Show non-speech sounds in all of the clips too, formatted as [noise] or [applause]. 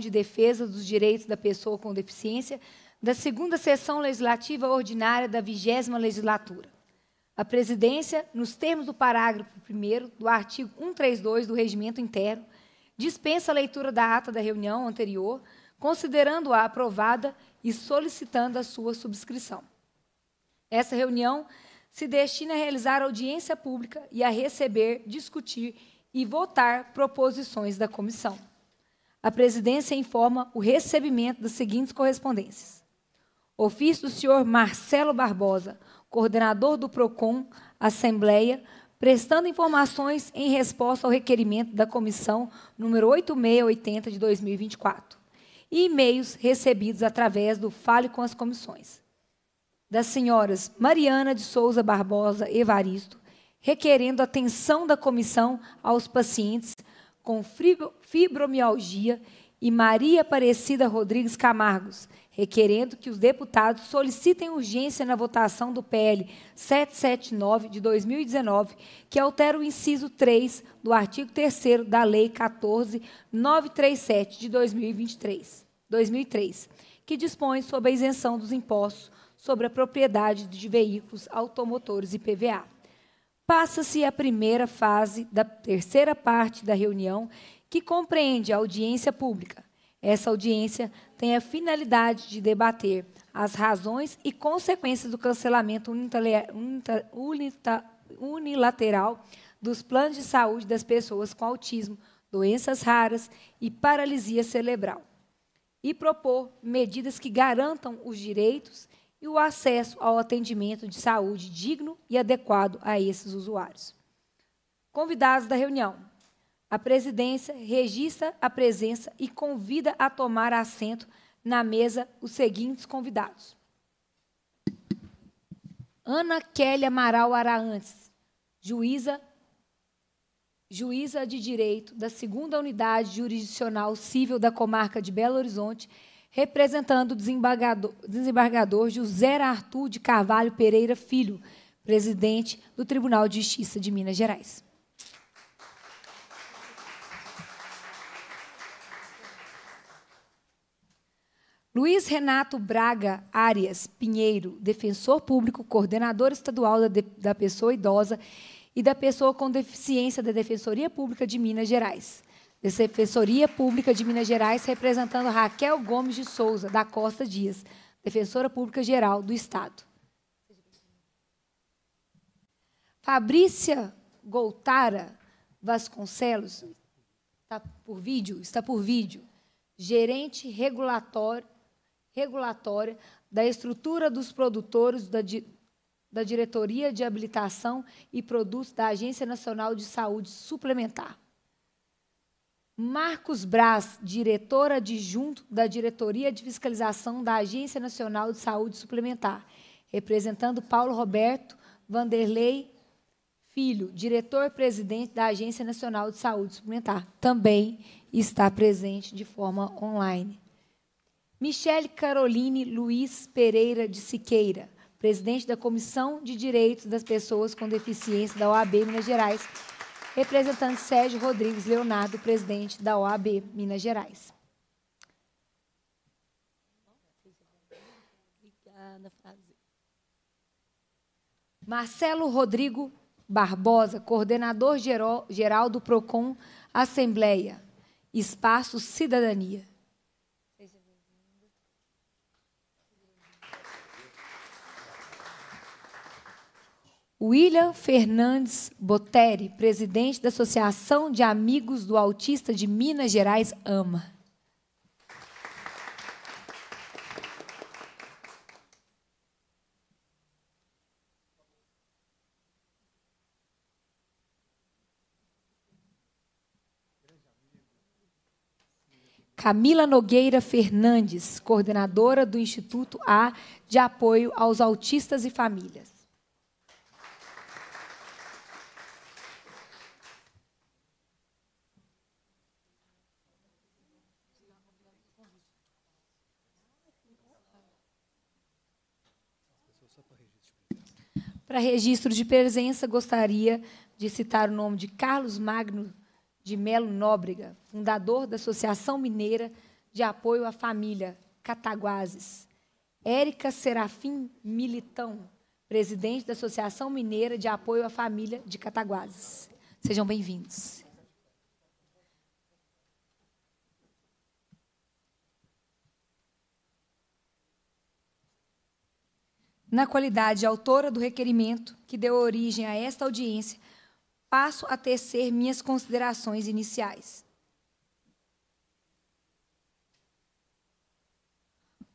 de Defesa dos Direitos da Pessoa com Deficiência da segunda sessão legislativa ordinária da vigésima legislatura. A presidência, nos termos do parágrafo 1 do artigo 132 do Regimento Interno, dispensa a leitura da ata da reunião anterior, considerando-a aprovada e solicitando a sua subscrição. Essa reunião se destina a realizar audiência pública e a receber, discutir e votar proposições da comissão a presidência informa o recebimento das seguintes correspondências: ofício do senhor Marcelo Barbosa, coordenador do PROCON, Assembleia, prestando informações em resposta ao requerimento da comissão número 8680 de 2024 e e-mails recebidos através do Fale com as Comissões. Das senhoras Mariana de Souza Barbosa Evaristo, requerendo atenção da comissão aos pacientes com fibromialgia e Maria Aparecida Rodrigues Camargos, requerendo que os deputados solicitem urgência na votação do PL 779 de 2019, que altera o inciso 3 do artigo 3 da Lei 14937 de 2023, 2003, que dispõe sobre a isenção dos impostos sobre a propriedade de veículos automotores e PVA passa-se a primeira fase da terceira parte da reunião, que compreende a audiência pública. Essa audiência tem a finalidade de debater as razões e consequências do cancelamento unilateral dos planos de saúde das pessoas com autismo, doenças raras e paralisia cerebral, e propor medidas que garantam os direitos e o acesso ao atendimento de saúde digno e adequado a esses usuários. Convidados da reunião, a presidência registra a presença e convida a tomar assento na mesa os seguintes convidados: Ana Kelly Amaral Araantes, juíza juíza de direito da segunda unidade jurisdicional civil da comarca de Belo Horizonte representando o desembargador, desembargador José Arthur de Carvalho Pereira Filho, presidente do Tribunal de Justiça de Minas Gerais. Luiz Renato Braga Arias Pinheiro, defensor público, coordenador estadual da, de, da pessoa idosa e da pessoa com deficiência da Defensoria Pública de Minas Gerais. Defensoria Pública de Minas Gerais, representando Raquel Gomes de Souza, da Costa Dias, Defensora Pública Geral do Estado. Fabrícia Goltara Vasconcelos, está por vídeo, está por vídeo, gerente regulatório, regulatória da estrutura dos produtores da, da Diretoria de Habilitação e Produtos da Agência Nacional de Saúde Suplementar. Marcos Braz, diretora adjunto da Diretoria de Fiscalização da Agência Nacional de Saúde Suplementar, representando Paulo Roberto Vanderlei Filho, diretor-presidente da Agência Nacional de Saúde Suplementar, também está presente de forma online. Michele Caroline Luiz Pereira de Siqueira, presidente da Comissão de Direitos das Pessoas com Deficiência da OAB Minas Gerais, Representante Sérgio Rodrigues Leonardo, presidente da OAB Minas Gerais. Marcelo Rodrigo Barbosa, coordenador geral do PROCON Assembleia, Espaço Cidadania. William Fernandes Boteri, presidente da Associação de Amigos do Autista de Minas Gerais, ama. Camila Nogueira Fernandes, coordenadora do Instituto A de Apoio aos Autistas e Famílias. Para registro de presença, gostaria de citar o nome de Carlos Magno de Melo Nóbrega, fundador da Associação Mineira de Apoio à Família Cataguases. Érica Serafim Militão, presidente da Associação Mineira de Apoio à Família de Cataguases. Sejam bem-vindos. Na qualidade de autora do requerimento que deu origem a esta audiência, passo a tecer minhas considerações iniciais.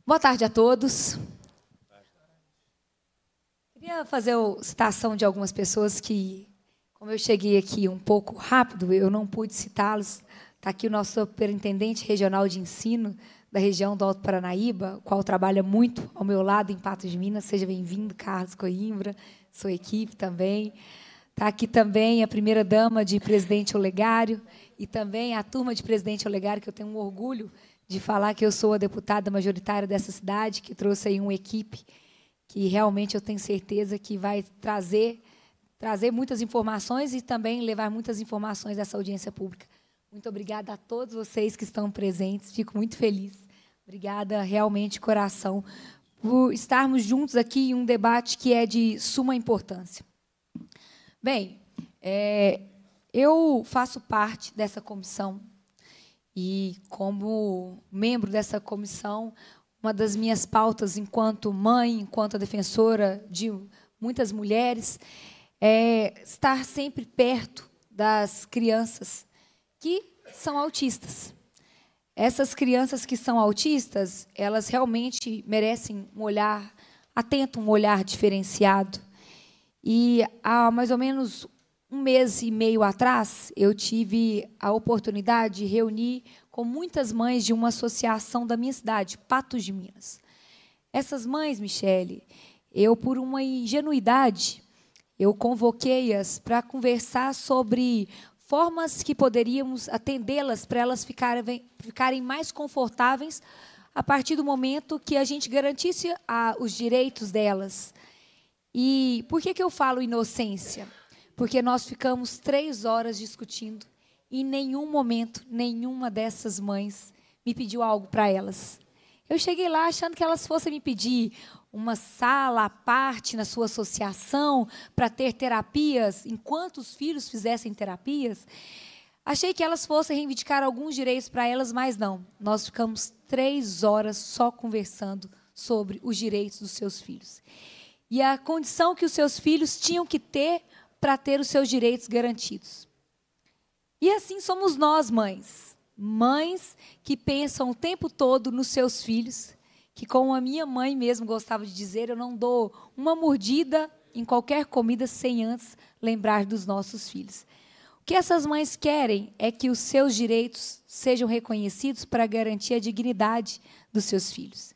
Boa tarde a todos. Queria fazer a citação de algumas pessoas que, como eu cheguei aqui um pouco rápido, eu não pude citá-los. Está aqui o nosso superintendente regional de ensino da região do Alto Paranaíba, qual trabalha muito ao meu lado em Patos de Minas. Seja bem-vindo, Carlos Coimbra, sua equipe também. Está aqui também a primeira-dama de Presidente Olegário e também a turma de Presidente Olegário, que eu tenho um orgulho de falar que eu sou a deputada majoritária dessa cidade, que trouxe aí uma equipe que realmente eu tenho certeza que vai trazer trazer muitas informações e também levar muitas informações dessa audiência pública. Muito obrigada a todos vocês que estão presentes. Fico muito feliz. Obrigada realmente, coração, por estarmos juntos aqui em um debate que é de suma importância. Bem, é, eu faço parte dessa comissão e, como membro dessa comissão, uma das minhas pautas enquanto mãe, enquanto defensora de muitas mulheres, é estar sempre perto das crianças que são autistas. Essas crianças que são autistas, elas realmente merecem um olhar atento, um olhar diferenciado. E há mais ou menos um mês e meio atrás, eu tive a oportunidade de reunir com muitas mães de uma associação da minha cidade, Patos de Minas. Essas mães, Michele, eu, por uma ingenuidade, eu convoquei-as para conversar sobre formas que poderíamos atendê-las para elas ficarem, ficarem mais confortáveis a partir do momento que a gente garantisse a, os direitos delas. E por que, que eu falo inocência? Porque nós ficamos três horas discutindo e em nenhum momento, nenhuma dessas mães me pediu algo para elas. Eu cheguei lá achando que elas fossem me pedir uma sala à parte na sua associação para ter terapias, enquanto os filhos fizessem terapias. Achei que elas fossem reivindicar alguns direitos para elas, mas não. Nós ficamos três horas só conversando sobre os direitos dos seus filhos. E a condição que os seus filhos tinham que ter para ter os seus direitos garantidos. E assim somos nós, mães. Mães que pensam o tempo todo nos seus filhos que, como a minha mãe mesmo gostava de dizer, eu não dou uma mordida em qualquer comida sem antes lembrar dos nossos filhos. O que essas mães querem é que os seus direitos sejam reconhecidos para garantir a dignidade dos seus filhos.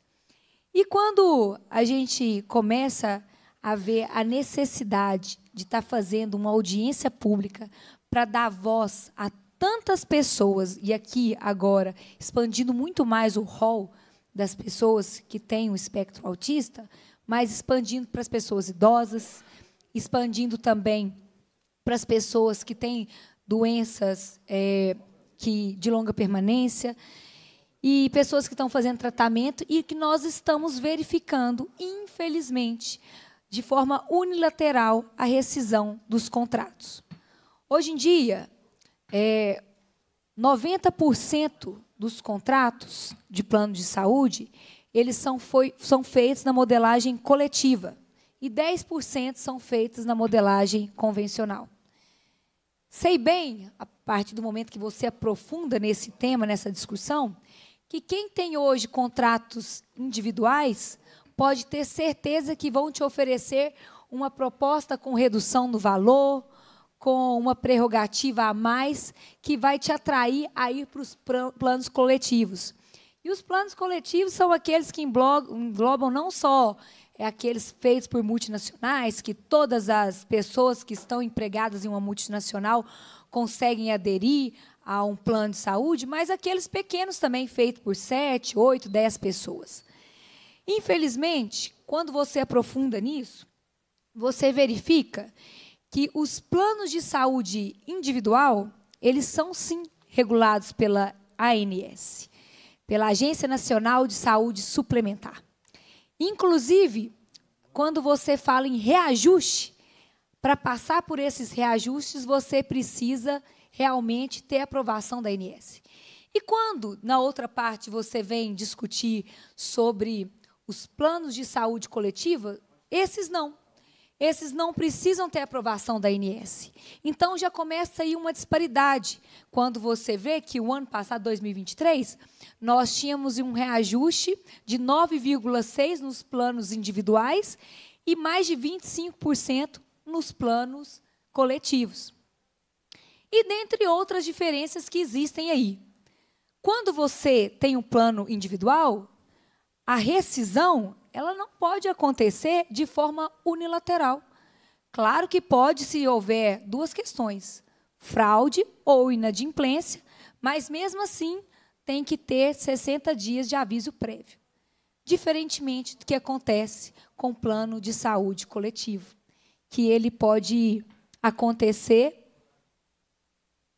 E quando a gente começa a ver a necessidade de estar tá fazendo uma audiência pública para dar voz a tantas pessoas, e aqui agora expandindo muito mais o rol das pessoas que têm o espectro autista, mas expandindo para as pessoas idosas, expandindo também para as pessoas que têm doenças é, que de longa permanência e pessoas que estão fazendo tratamento e que nós estamos verificando, infelizmente, de forma unilateral a rescisão dos contratos. Hoje em dia, é, 90% dos contratos de plano de saúde, eles são, foi, são feitos na modelagem coletiva e 10% são feitos na modelagem convencional. Sei bem, a partir do momento que você aprofunda nesse tema, nessa discussão, que quem tem hoje contratos individuais pode ter certeza que vão te oferecer uma proposta com redução no valor, com uma prerrogativa a mais que vai te atrair a ir para os planos coletivos. E os planos coletivos são aqueles que englobam não só é, aqueles feitos por multinacionais, que todas as pessoas que estão empregadas em uma multinacional conseguem aderir a um plano de saúde, mas aqueles pequenos também feitos por 7, 8, 10 pessoas. Infelizmente, quando você aprofunda nisso, você verifica que os planos de saúde individual, eles são sim regulados pela ANS, pela Agência Nacional de Saúde Suplementar. Inclusive, quando você fala em reajuste, para passar por esses reajustes, você precisa realmente ter aprovação da ANS. E quando, na outra parte, você vem discutir sobre os planos de saúde coletiva, esses não. Esses não precisam ter aprovação da ANS. Então já começa aí uma disparidade. Quando você vê que o ano passado, 2023, nós tínhamos um reajuste de 9,6 nos planos individuais e mais de 25% nos planos coletivos. E dentre outras diferenças que existem aí. Quando você tem um plano individual, a rescisão ela não pode acontecer de forma unilateral. Claro que pode se houver duas questões, fraude ou inadimplência, mas mesmo assim tem que ter 60 dias de aviso prévio. Diferentemente do que acontece com o plano de saúde coletivo, que ele pode acontecer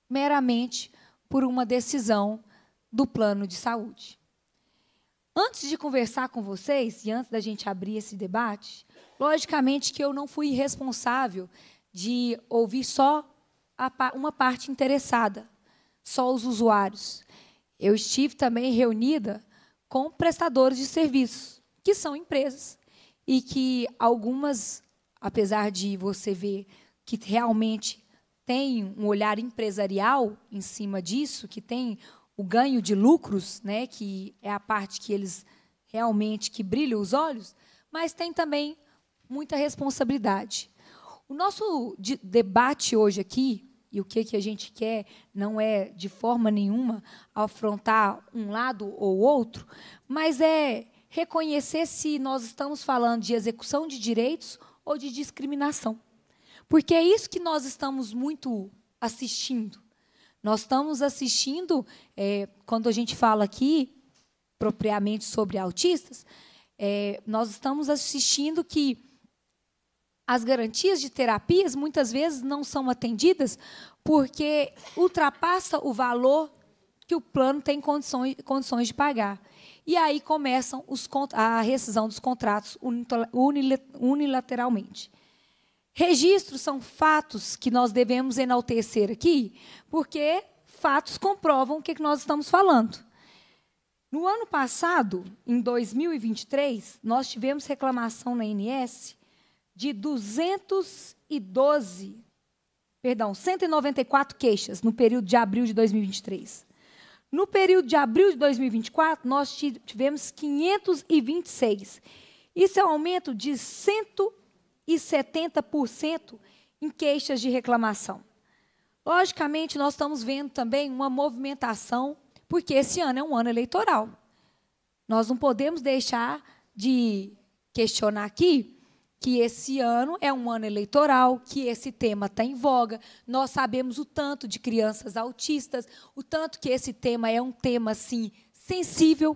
meramente por uma decisão do plano de saúde. Antes de conversar com vocês e antes da gente abrir esse debate, logicamente que eu não fui responsável de ouvir só a, uma parte interessada, só os usuários. Eu estive também reunida com prestadores de serviços, que são empresas, e que algumas, apesar de você ver que realmente tem um olhar empresarial em cima disso, que tem o ganho de lucros, né, que é a parte que eles realmente que brilha os olhos, mas tem também muita responsabilidade. O nosso de debate hoje aqui e o que, que a gente quer não é de forma nenhuma afrontar um lado ou outro, mas é reconhecer se nós estamos falando de execução de direitos ou de discriminação. Porque é isso que nós estamos muito assistindo. Nós estamos assistindo, é, quando a gente fala aqui, propriamente sobre autistas, é, nós estamos assistindo que as garantias de terapias muitas vezes não são atendidas porque ultrapassa o valor que o plano tem condições, condições de pagar. E aí começam os, a rescisão dos contratos unilateralmente. Registros são fatos que nós devemos enaltecer aqui, porque fatos comprovam o que, é que nós estamos falando. No ano passado, em 2023, nós tivemos reclamação na INS de 212, perdão, 194 queixas no período de abril de 2023. No período de abril de 2024, nós tivemos 526. Isso é um aumento de 100 e 70% em queixas de reclamação. Logicamente, nós estamos vendo também uma movimentação, porque esse ano é um ano eleitoral. Nós não podemos deixar de questionar aqui que esse ano é um ano eleitoral, que esse tema está em voga. Nós sabemos o tanto de crianças autistas, o tanto que esse tema é um tema assim sensível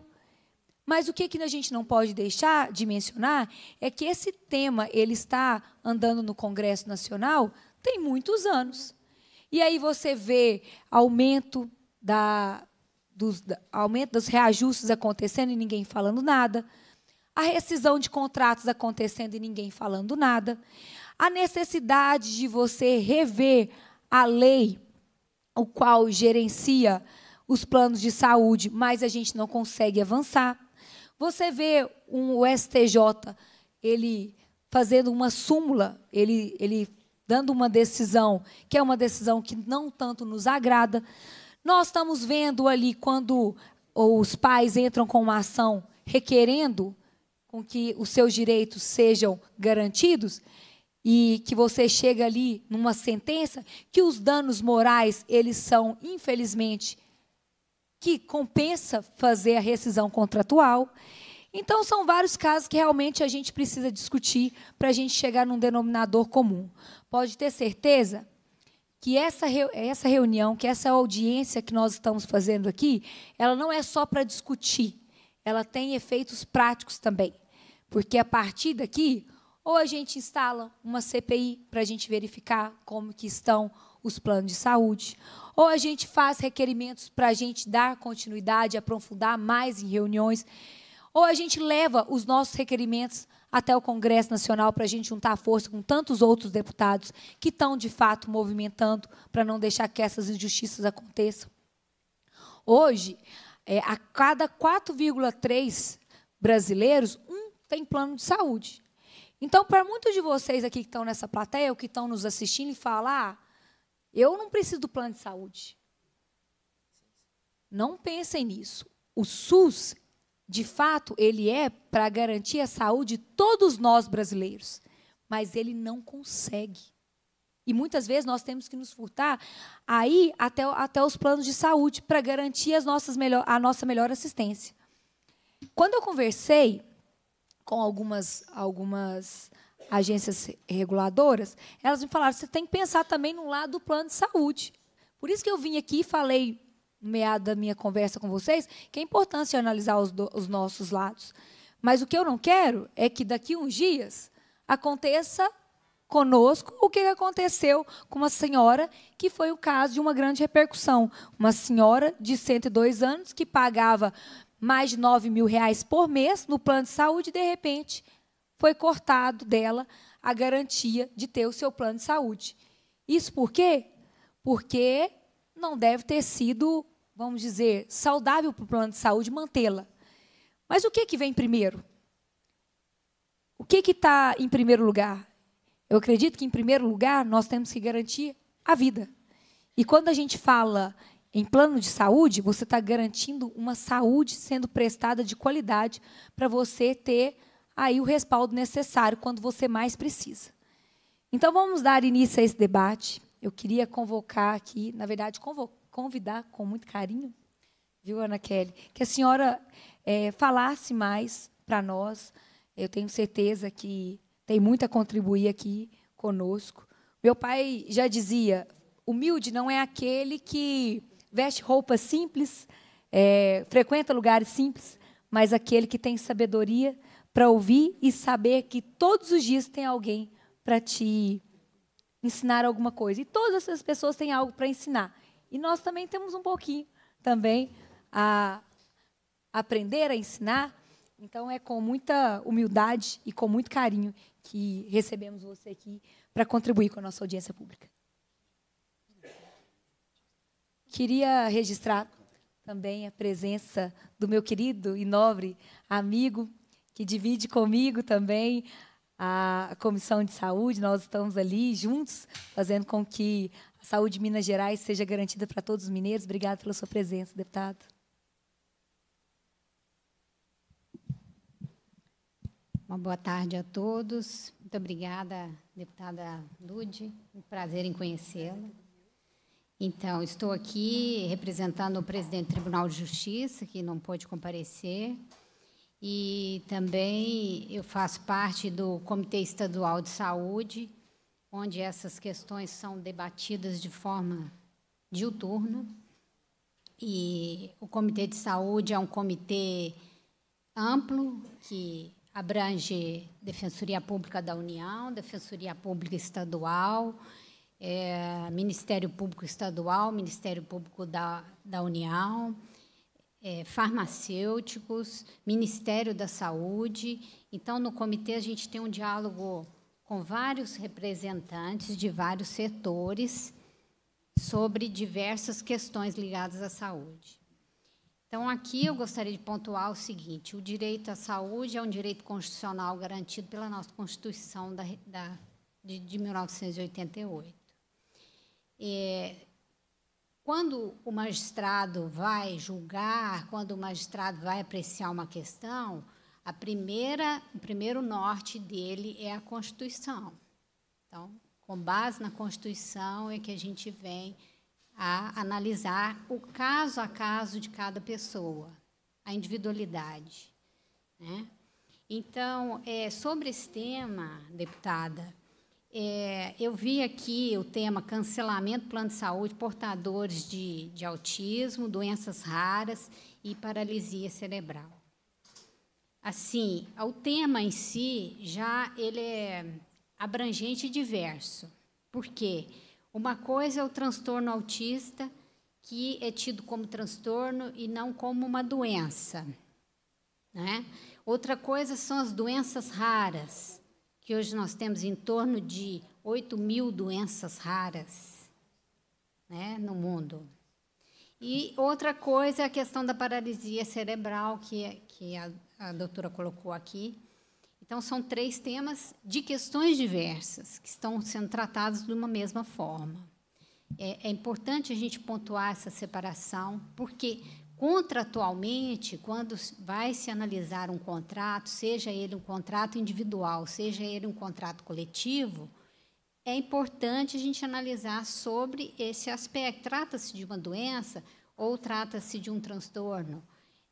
mas o que, que a gente não pode deixar de mencionar é que esse tema ele está andando no Congresso Nacional tem muitos anos. E aí você vê aumento, da, dos, da, aumento dos reajustes acontecendo e ninguém falando nada, a rescisão de contratos acontecendo e ninguém falando nada, a necessidade de você rever a lei o qual gerencia os planos de saúde, mas a gente não consegue avançar. Você vê um, o STJ, ele fazendo uma súmula, ele, ele dando uma decisão, que é uma decisão que não tanto nos agrada. Nós estamos vendo ali quando os pais entram com uma ação requerendo com que os seus direitos sejam garantidos e que você chega ali numa sentença que os danos morais eles são infelizmente que compensa fazer a rescisão contratual. Então, são vários casos que realmente a gente precisa discutir para a gente chegar num denominador comum. Pode ter certeza que essa, essa reunião, que essa audiência que nós estamos fazendo aqui, ela não é só para discutir, ela tem efeitos práticos também. Porque a partir daqui, ou a gente instala uma CPI para a gente verificar como que estão os planos de saúde, ou a gente faz requerimentos para a gente dar continuidade, aprofundar mais em reuniões, ou a gente leva os nossos requerimentos até o Congresso Nacional para a gente juntar força com tantos outros deputados que estão, de fato, movimentando para não deixar que essas injustiças aconteçam. Hoje, é, a cada 4,3 brasileiros, um tem plano de saúde. Então, para muitos de vocês aqui que estão nessa plateia, ou que estão nos assistindo e falar, ah, eu não preciso do plano de saúde. Não pensem nisso. O SUS, de fato, ele é para garantir a saúde de todos nós brasileiros, mas ele não consegue. E muitas vezes nós temos que nos furtar aí até, até os planos de saúde para garantir as nossas melhor, a nossa melhor assistência. Quando eu conversei com algumas, algumas agências reguladoras, elas me falaram: você tem que pensar também no lado do plano de saúde. Por isso que eu vim aqui e falei, no meado da minha conversa com vocês, que é importante analisar os, do, os nossos lados. Mas o que eu não quero é que daqui a uns dias aconteça conosco o que aconteceu com uma senhora que foi o caso de uma grande repercussão. Uma senhora de 102 anos que pagava mais de 9 mil reais por mês no plano de saúde e, de repente, foi cortado dela a garantia de ter o seu plano de saúde. Isso por quê? Porque não deve ter sido, vamos dizer, saudável para o plano de saúde mantê-la. Mas o que, que vem primeiro? O que está em primeiro lugar? Eu acredito que, em primeiro lugar, nós temos que garantir a vida. E quando a gente fala em plano de saúde, você está garantindo uma saúde sendo prestada de qualidade para você ter aí o respaldo necessário quando você mais precisa. Então vamos dar início a esse debate. Eu queria convocar aqui, na verdade, convidar com muito carinho, viu, Ana Kelly, que a senhora é, falasse mais para nós. Eu tenho certeza que tem muito a contribuir aqui conosco. Meu pai já dizia: humilde não é aquele que veste roupas simples, é, frequenta lugares simples, mas aquele que tem sabedoria para ouvir e saber que todos os dias tem alguém para te ensinar alguma coisa. E todas essas pessoas têm algo para ensinar. E nós também temos um pouquinho também a aprender, a ensinar. Então é com muita humildade e com muito carinho que recebemos você aqui para contribuir com a nossa audiência pública. Queria registrar também a presença do meu querido e nobre amigo que divide comigo também a Comissão de Saúde. Nós estamos ali juntos, fazendo com que a saúde de Minas Gerais seja garantida para todos os mineiros. Obrigada pela sua presença, deputado. Uma boa tarde a todos. Muito obrigada, deputada Lude. Um prazer em conhecê-la. Então, estou aqui representando o presidente do Tribunal de Justiça, que não pôde comparecer, e também eu faço parte do Comitê Estadual de Saúde, onde essas questões são debatidas de forma diuturna. E o Comitê de Saúde é um comitê amplo que abrange Defensoria Pública da União, Defensoria Pública Estadual, é, Ministério Público Estadual, Ministério Público da, da União, é, farmacêuticos, Ministério da Saúde. Então, no comitê, a gente tem um diálogo com vários representantes de vários setores sobre diversas questões ligadas à saúde. Então, aqui eu gostaria de pontuar o seguinte: o direito à saúde é um direito constitucional garantido pela nossa Constituição da, da de, de, 1988. É, quando o magistrado vai julgar, quando o magistrado vai apreciar uma questão, a primeira, o primeiro norte dele é a Constituição. Então, com base na Constituição é que a gente vem a analisar o caso a caso de cada pessoa, a individualidade. Né? Então, é, sobre esse tema, deputada, é, eu vi aqui o tema cancelamento, plano de saúde, portadores de, de autismo, doenças raras e paralisia cerebral. Assim, o tema em si já ele é abrangente e diverso. Por quê? Uma coisa é o transtorno autista, que é tido como transtorno e não como uma doença. Né? Outra coisa são as doenças raras que hoje nós temos em torno de 8 mil doenças raras né, no mundo. E outra coisa é a questão da paralisia cerebral, que, que a, a doutora colocou aqui. Então, são três temas de questões diversas, que estão sendo tratados de uma mesma forma. É, é importante a gente pontuar essa separação, porque contratualmente, quando vai se analisar um contrato, seja ele um contrato individual, seja ele um contrato coletivo, é importante a gente analisar sobre esse aspecto. Trata-se de uma doença ou trata-se de um transtorno?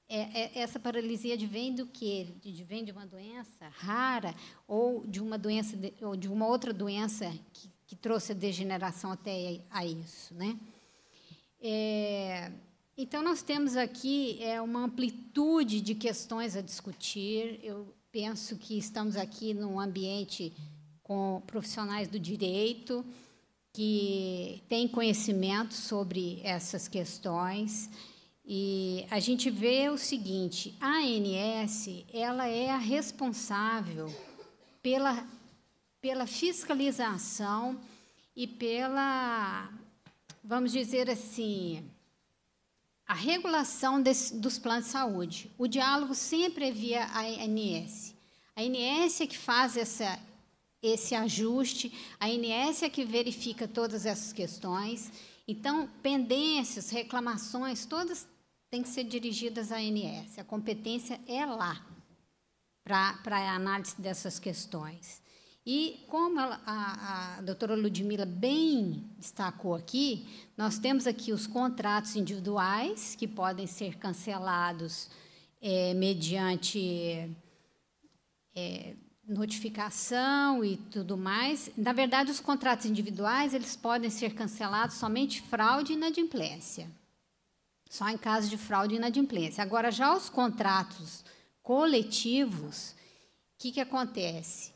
É, é, essa paralisia advém do De vem de uma doença rara ou de uma doença de, ou de uma outra doença que, que trouxe a degeneração até a, a isso, né? É, então, nós temos aqui é, uma amplitude de questões a discutir. Eu penso que estamos aqui num ambiente com profissionais do direito que têm conhecimento sobre essas questões. E a gente vê o seguinte, a ANS ela é a responsável pela, pela fiscalização e pela, vamos dizer assim, a regulação desse, dos planos de saúde. O diálogo sempre é via a ANS. A ANS é que faz essa, esse ajuste, a ANS é que verifica todas essas questões. Então, pendências, reclamações, todas têm que ser dirigidas à ANS. A competência é lá para a análise dessas questões. E como a, a, a doutora Ludmila bem destacou aqui, nós temos aqui os contratos individuais que podem ser cancelados é, mediante é, notificação e tudo mais. Na verdade, os contratos individuais eles podem ser cancelados somente fraude e inadimplência. Só em caso de fraude e inadimplência. Agora, já os contratos coletivos, o que, que acontece?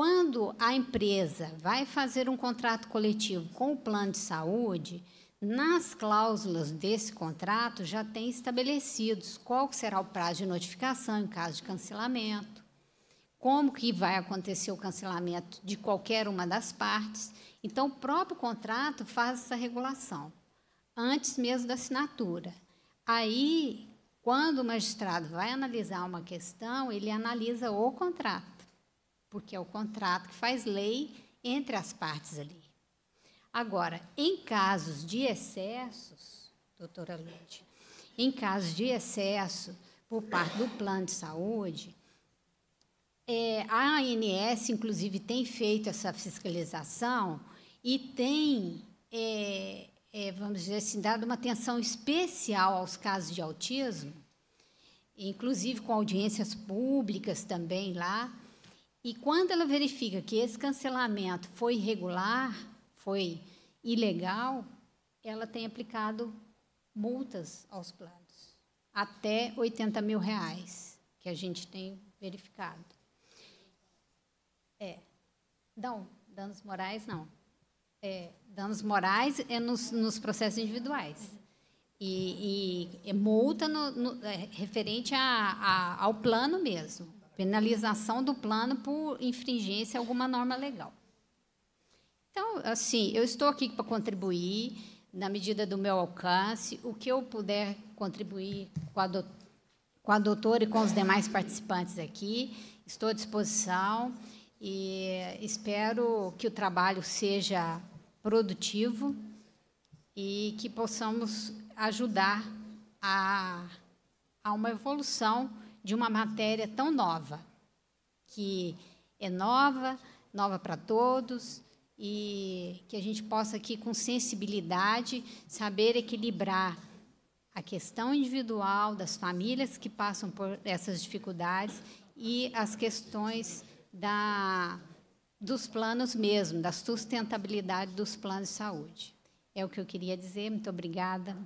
Quando a empresa vai fazer um contrato coletivo com o plano de saúde, nas cláusulas desse contrato já tem estabelecidos qual será o prazo de notificação em caso de cancelamento, como que vai acontecer o cancelamento de qualquer uma das partes. Então, o próprio contrato faz essa regulação, antes mesmo da assinatura. Aí, quando o magistrado vai analisar uma questão, ele analisa o contrato porque é o contrato que faz lei entre as partes ali. Agora, em casos de excessos, doutora Lúcia, em casos de excesso por parte do plano de saúde, é, a ANS, inclusive, tem feito essa fiscalização e tem, é, é, vamos dizer assim, dado uma atenção especial aos casos de autismo, inclusive com audiências públicas também lá. E quando ela verifica que esse cancelamento foi irregular, foi ilegal, ela tem aplicado multas aos planos, até 80 mil reais, que a gente tem verificado. É. Não, danos morais não. É, danos morais é nos, nos processos individuais. E, e é multa no, no, é referente a, a, ao plano mesmo penalização do plano por infringência a alguma norma legal. Então, assim, eu estou aqui para contribuir na medida do meu alcance, o que eu puder contribuir com a, do, com a doutora e com os demais participantes aqui, estou à disposição e espero que o trabalho seja produtivo e que possamos ajudar a, a uma evolução de uma matéria tão nova, que é nova, nova para todos, e que a gente possa aqui, com sensibilidade, saber equilibrar a questão individual das famílias que passam por essas dificuldades e as questões da, dos planos mesmo, da sustentabilidade dos planos de saúde. É o que eu queria dizer. Muito obrigada.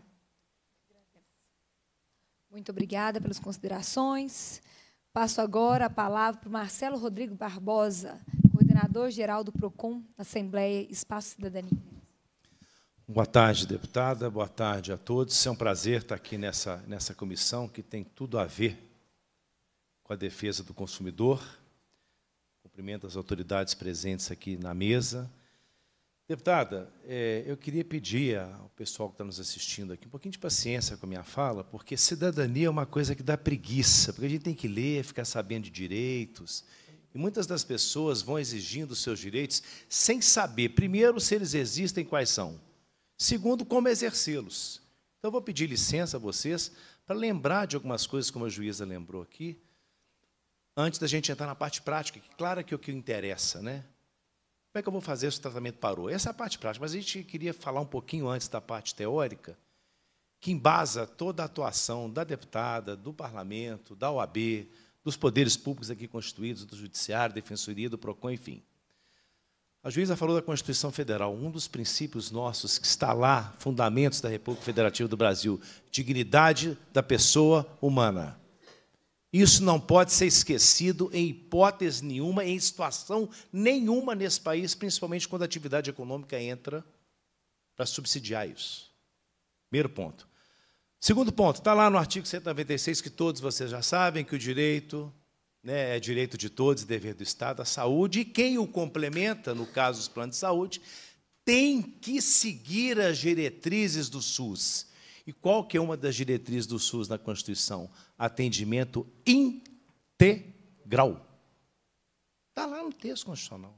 Muito obrigada pelas considerações. Passo agora a palavra para o Marcelo Rodrigo Barbosa, coordenador-geral do PROCON, Assembleia Espaço Cidadania. Boa tarde, deputada. Boa tarde a todos. É um prazer estar aqui nessa, nessa comissão que tem tudo a ver com a defesa do consumidor. Cumprimento as autoridades presentes aqui na mesa Deputada, é, eu queria pedir ao pessoal que está nos assistindo aqui um pouquinho de paciência com a minha fala, porque cidadania é uma coisa que dá preguiça, porque a gente tem que ler, ficar sabendo de direitos. E muitas das pessoas vão exigindo seus direitos sem saber, primeiro, se eles existem, quais são. Segundo, como exercê-los. Então, eu vou pedir licença a vocês para lembrar de algumas coisas, como a juíza lembrou aqui, antes da gente entrar na parte prática, que claro que é o que interessa, né? Como é que eu vou fazer se o tratamento parou? Essa é a parte prática, mas a gente queria falar um pouquinho antes da parte teórica, que embasa toda a atuação da deputada, do parlamento, da OAB, dos poderes públicos aqui constituídos, do judiciário, defensoria, do PROCON, enfim. A juíza falou da Constituição Federal, um dos princípios nossos que está lá, fundamentos da República Federativa do Brasil, dignidade da pessoa humana. Isso não pode ser esquecido em hipótese nenhuma, em situação nenhuma nesse país, principalmente quando a atividade econômica entra para subsidiar isso. Primeiro ponto. Segundo ponto, está lá no artigo 196 que todos vocês já sabem que o direito né, é direito de todos, dever do Estado à saúde, e quem o complementa, no caso os planos de saúde, tem que seguir as diretrizes do SUS. E qual que é uma das diretrizes do SUS na Constituição? atendimento integral. Está lá no texto constitucional.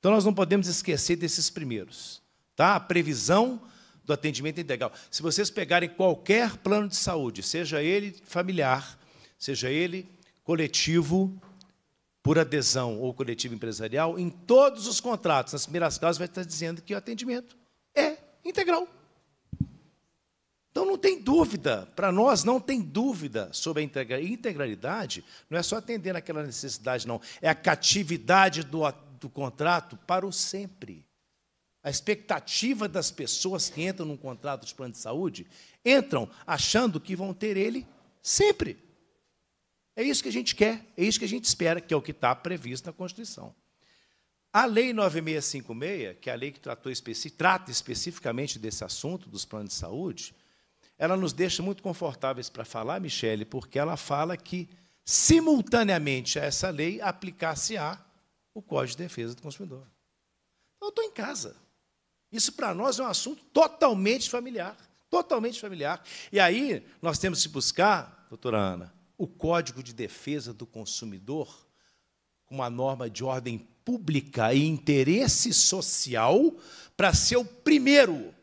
Então nós não podemos esquecer desses primeiros. Tá? A previsão do atendimento integral. Se vocês pegarem qualquer plano de saúde, seja ele familiar, seja ele coletivo por adesão ou coletivo empresarial, em todos os contratos, nas primeiras casas vai estar dizendo que o atendimento é integral. Então não tem dúvida, para nós não tem dúvida sobre a integralidade, não é só atender aquela necessidade, não, é a catividade do, do contrato para o sempre. A expectativa das pessoas que entram num contrato de plano de saúde entram achando que vão ter ele sempre. É isso que a gente quer, é isso que a gente espera, que é o que está previsto na Constituição. A Lei 9656, que é a lei que tratou especi trata especificamente desse assunto dos planos de saúde, ela nos deixa muito confortáveis para falar, Michele, porque ela fala que, simultaneamente a essa lei, aplicar-se-á o Código de Defesa do Consumidor. Então, eu estou em casa. Isso para nós é um assunto totalmente familiar. Totalmente familiar. E aí nós temos que buscar, doutora Ana, o Código de Defesa do Consumidor como uma norma de ordem pública e interesse social para ser o primeiro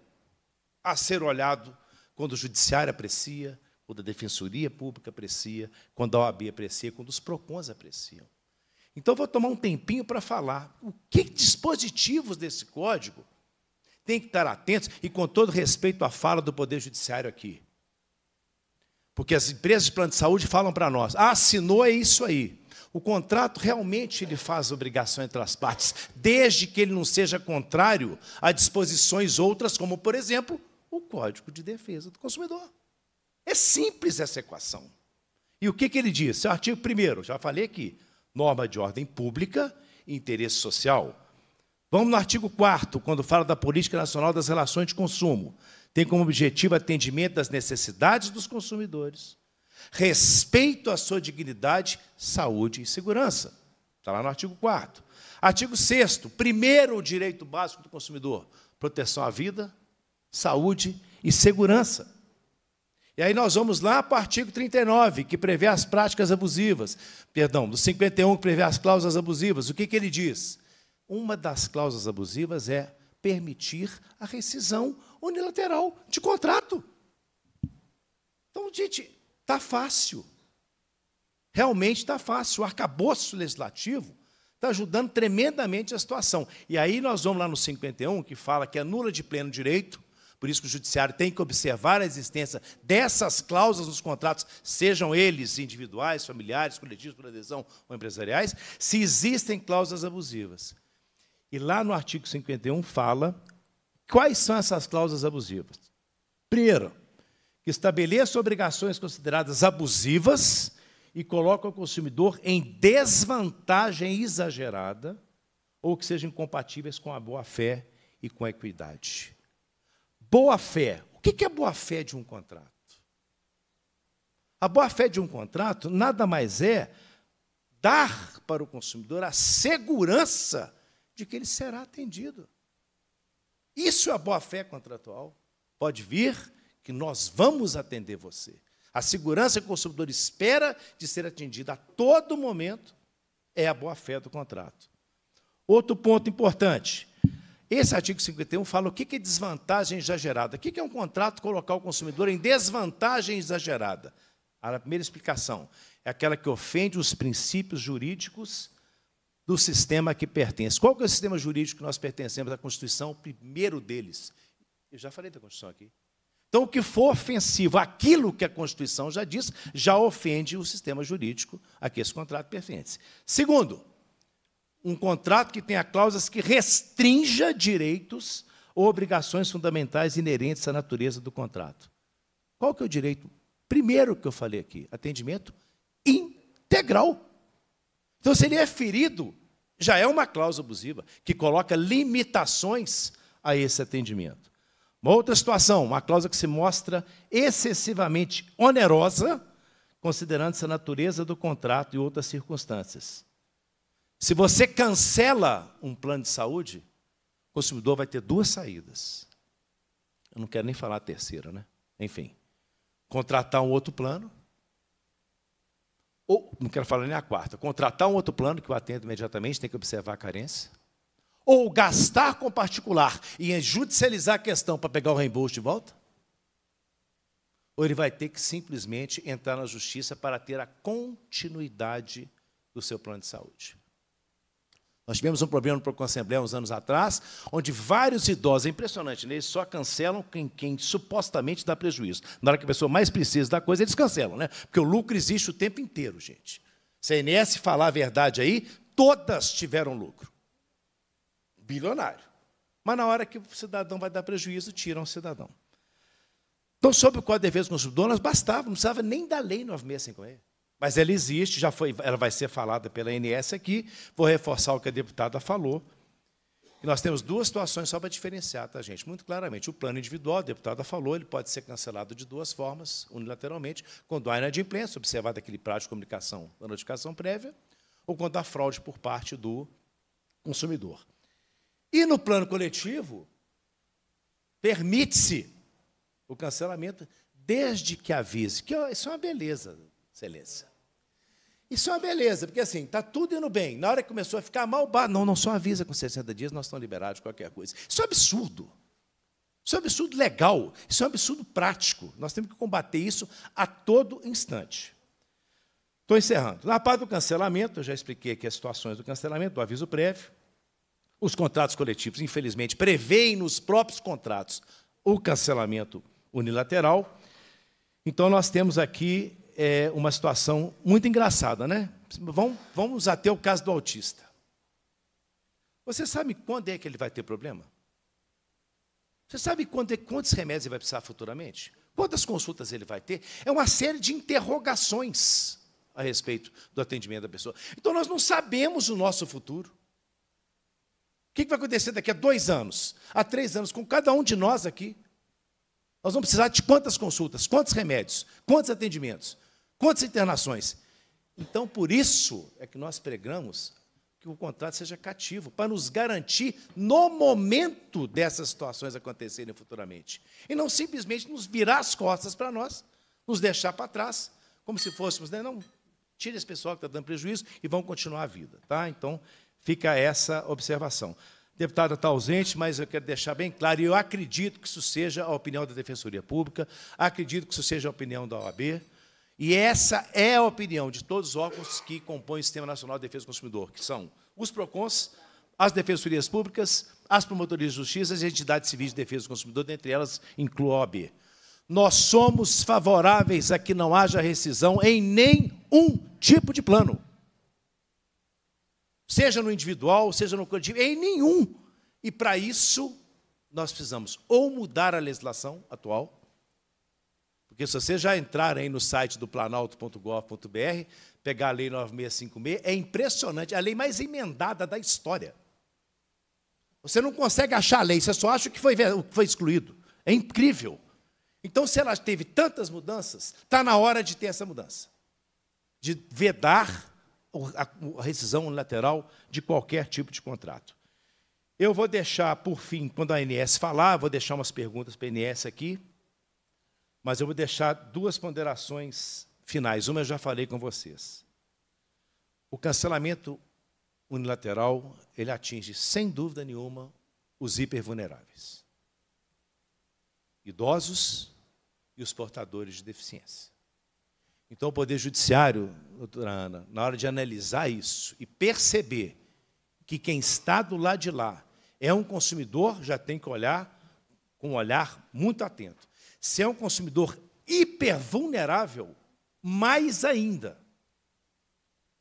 a ser olhado quando o judiciário aprecia, quando a defensoria pública aprecia, quando a OAB aprecia, quando os PROCONs apreciam. Então, vou tomar um tempinho para falar o que dispositivos desse código tem que estar atentos, e com todo respeito à fala do Poder Judiciário aqui. Porque as empresas de plano de saúde falam para nós, ah, assinou é isso aí. O contrato realmente ele faz obrigação entre as partes, desde que ele não seja contrário a disposições outras, como, por exemplo, o Código de Defesa do Consumidor. É simples essa equação. E o que, que ele diz? Seu artigo 1 já falei aqui, norma de ordem pública e interesse social. Vamos no artigo 4 quando fala da Política Nacional das Relações de Consumo. Tem como objetivo atendimento das necessidades dos consumidores, respeito à sua dignidade, saúde e segurança. Está lá no artigo 4 Artigo 6 primeiro o direito básico do consumidor, proteção à vida, saúde e segurança. E aí nós vamos lá para o artigo 39, que prevê as práticas abusivas. Perdão, do 51 que prevê as cláusulas abusivas. O que, que ele diz? Uma das cláusulas abusivas é permitir a rescisão unilateral de contrato. Então, gente, está fácil. Realmente está fácil. O arcabouço legislativo está ajudando tremendamente a situação. E aí nós vamos lá no 51, que fala que anula é de pleno direito por isso que o judiciário tem que observar a existência dessas cláusulas nos contratos, sejam eles individuais, familiares, coletivos por adesão ou empresariais, se existem cláusulas abusivas. E lá no artigo 51 fala quais são essas cláusulas abusivas. Primeiro, que estabeleça obrigações consideradas abusivas e coloca o consumidor em desvantagem exagerada ou que sejam incompatíveis com a boa-fé e com a equidade. Boa fé. O que é boa fé de um contrato? A boa fé de um contrato nada mais é dar para o consumidor a segurança de que ele será atendido. Isso é a boa fé contratual. Pode vir que nós vamos atender você. A segurança que o consumidor espera de ser atendido a todo momento é a boa fé do contrato. Outro ponto importante: esse artigo 51 fala o que é desvantagem exagerada. O que é um contrato colocar o consumidor em desvantagem exagerada? A primeira explicação é aquela que ofende os princípios jurídicos do sistema a que pertence. Qual que é o sistema jurídico que nós pertencemos? à Constituição, o primeiro deles. Eu já falei da Constituição aqui. Então, o que for ofensivo, aquilo que a Constituição já diz, já ofende o sistema jurídico a que esse contrato pertence. Segundo, um contrato que tenha cláusulas que restrinja direitos ou obrigações fundamentais inerentes à natureza do contrato. Qual que é o direito? Primeiro que eu falei aqui, atendimento integral. Então, se ele é ferido, já é uma cláusula abusiva que coloca limitações a esse atendimento. Uma outra situação, uma cláusula que se mostra excessivamente onerosa, considerando-se a natureza do contrato e outras circunstâncias. Se você cancela um plano de saúde, o consumidor vai ter duas saídas. Eu não quero nem falar a terceira, né? Enfim, contratar um outro plano, ou, não quero falar nem a quarta, contratar um outro plano que o atenda imediatamente, tem que observar a carência, ou gastar com particular e judicializar a questão para pegar o reembolso de volta, ou ele vai ter que simplesmente entrar na justiça para ter a continuidade do seu plano de saúde. Nós tivemos um problema com a Assembleia uns anos atrás, onde vários idosos, é impressionante, né? eles só cancelam quem, quem, supostamente dá prejuízo. Na hora que a pessoa mais precisa da coisa, eles cancelam, né? Porque o lucro existe o tempo inteiro, gente. CNS, falar a verdade aí, todas tiveram lucro. Bilionário. Mas na hora que o cidadão vai dar prejuízo, tiram o cidadão. Então, sobre o Código de Defesa do Consumidor, nós bastava, não precisava nem da Lei 9656. Mas ela existe, já foi, ela vai ser falada pela ANS aqui. Vou reforçar o que a deputada falou. E nós temos duas situações só para diferenciar, tá, gente? Muito claramente, o plano individual, a deputada falou, ele pode ser cancelado de duas formas, unilateralmente, quando há inadimplência, observado aquele prazo de comunicação da notificação prévia, ou quando há fraude por parte do consumidor. E no plano coletivo, permite-se o cancelamento desde que avise, que é, isso é uma beleza, excelência. Isso é uma beleza, porque assim, está tudo indo bem. Na hora que começou a ficar mal, bah, não, não, só avisa com 60 dias, nós estamos liberados de qualquer coisa. Isso é um absurdo. Isso é um absurdo legal, isso é um absurdo prático. Nós temos que combater isso a todo instante. Estou encerrando. Na parte do cancelamento, eu já expliquei aqui as situações do cancelamento, do aviso prévio. Os contratos coletivos, infelizmente, preveem nos próprios contratos o cancelamento unilateral. Então, nós temos aqui é uma situação muito engraçada, né? Vamos, vamos até o caso do autista. Você sabe quando é que ele vai ter problema? Você sabe quando é, quantos remédios ele vai precisar futuramente? Quantas consultas ele vai ter? É uma série de interrogações a respeito do atendimento da pessoa. Então, nós não sabemos o nosso futuro. O que vai acontecer daqui a dois anos, a três anos, com cada um de nós aqui? Nós vamos precisar de quantas consultas, quantos remédios, quantos atendimentos? Quantas internações? Então, por isso é que nós pregamos que o contrato seja cativo, para nos garantir no momento dessas situações acontecerem futuramente. E não simplesmente nos virar as costas para nós, nos deixar para trás, como se fôssemos, né? não, tire esse pessoal que está dando prejuízo e vão continuar a vida. Tá? Então, fica essa observação. deputada está ausente, mas eu quero deixar bem claro, e eu acredito que isso seja a opinião da Defensoria Pública, acredito que isso seja a opinião da OAB, e essa é a opinião de todos os órgãos que compõem o Sistema Nacional de Defesa do Consumidor, que são os PROCONs, as defensorias públicas, as promotorias de justiça e as entidades civis de defesa do consumidor, dentre elas incluo a OAB. Nós somos favoráveis a que não haja rescisão em nenhum tipo de plano. Seja no individual, seja no coletivo, em nenhum. E para isso, nós precisamos ou mudar a legislação atual, porque se você já entrar aí no site do planalto.gov.br, pegar a lei 9656, é impressionante, é a lei mais emendada da história. Você não consegue achar a lei, você só acha o que foi, foi excluído. É incrível. Então, se ela teve tantas mudanças, está na hora de ter essa mudança. De vedar a rescisão unilateral de qualquer tipo de contrato. Eu vou deixar, por fim, quando a ANS falar, vou deixar umas perguntas para a ANS aqui. Mas eu vou deixar duas ponderações finais. Uma eu já falei com vocês. O cancelamento unilateral, ele atinge, sem dúvida nenhuma, os hipervulneráveis. Idosos e os portadores de deficiência. Então, o Poder Judiciário, doutora Ana, na hora de analisar isso e perceber que quem está do lado de lá é um consumidor, já tem que olhar com um olhar muito atento. Se é um consumidor hipervulnerável, mais ainda.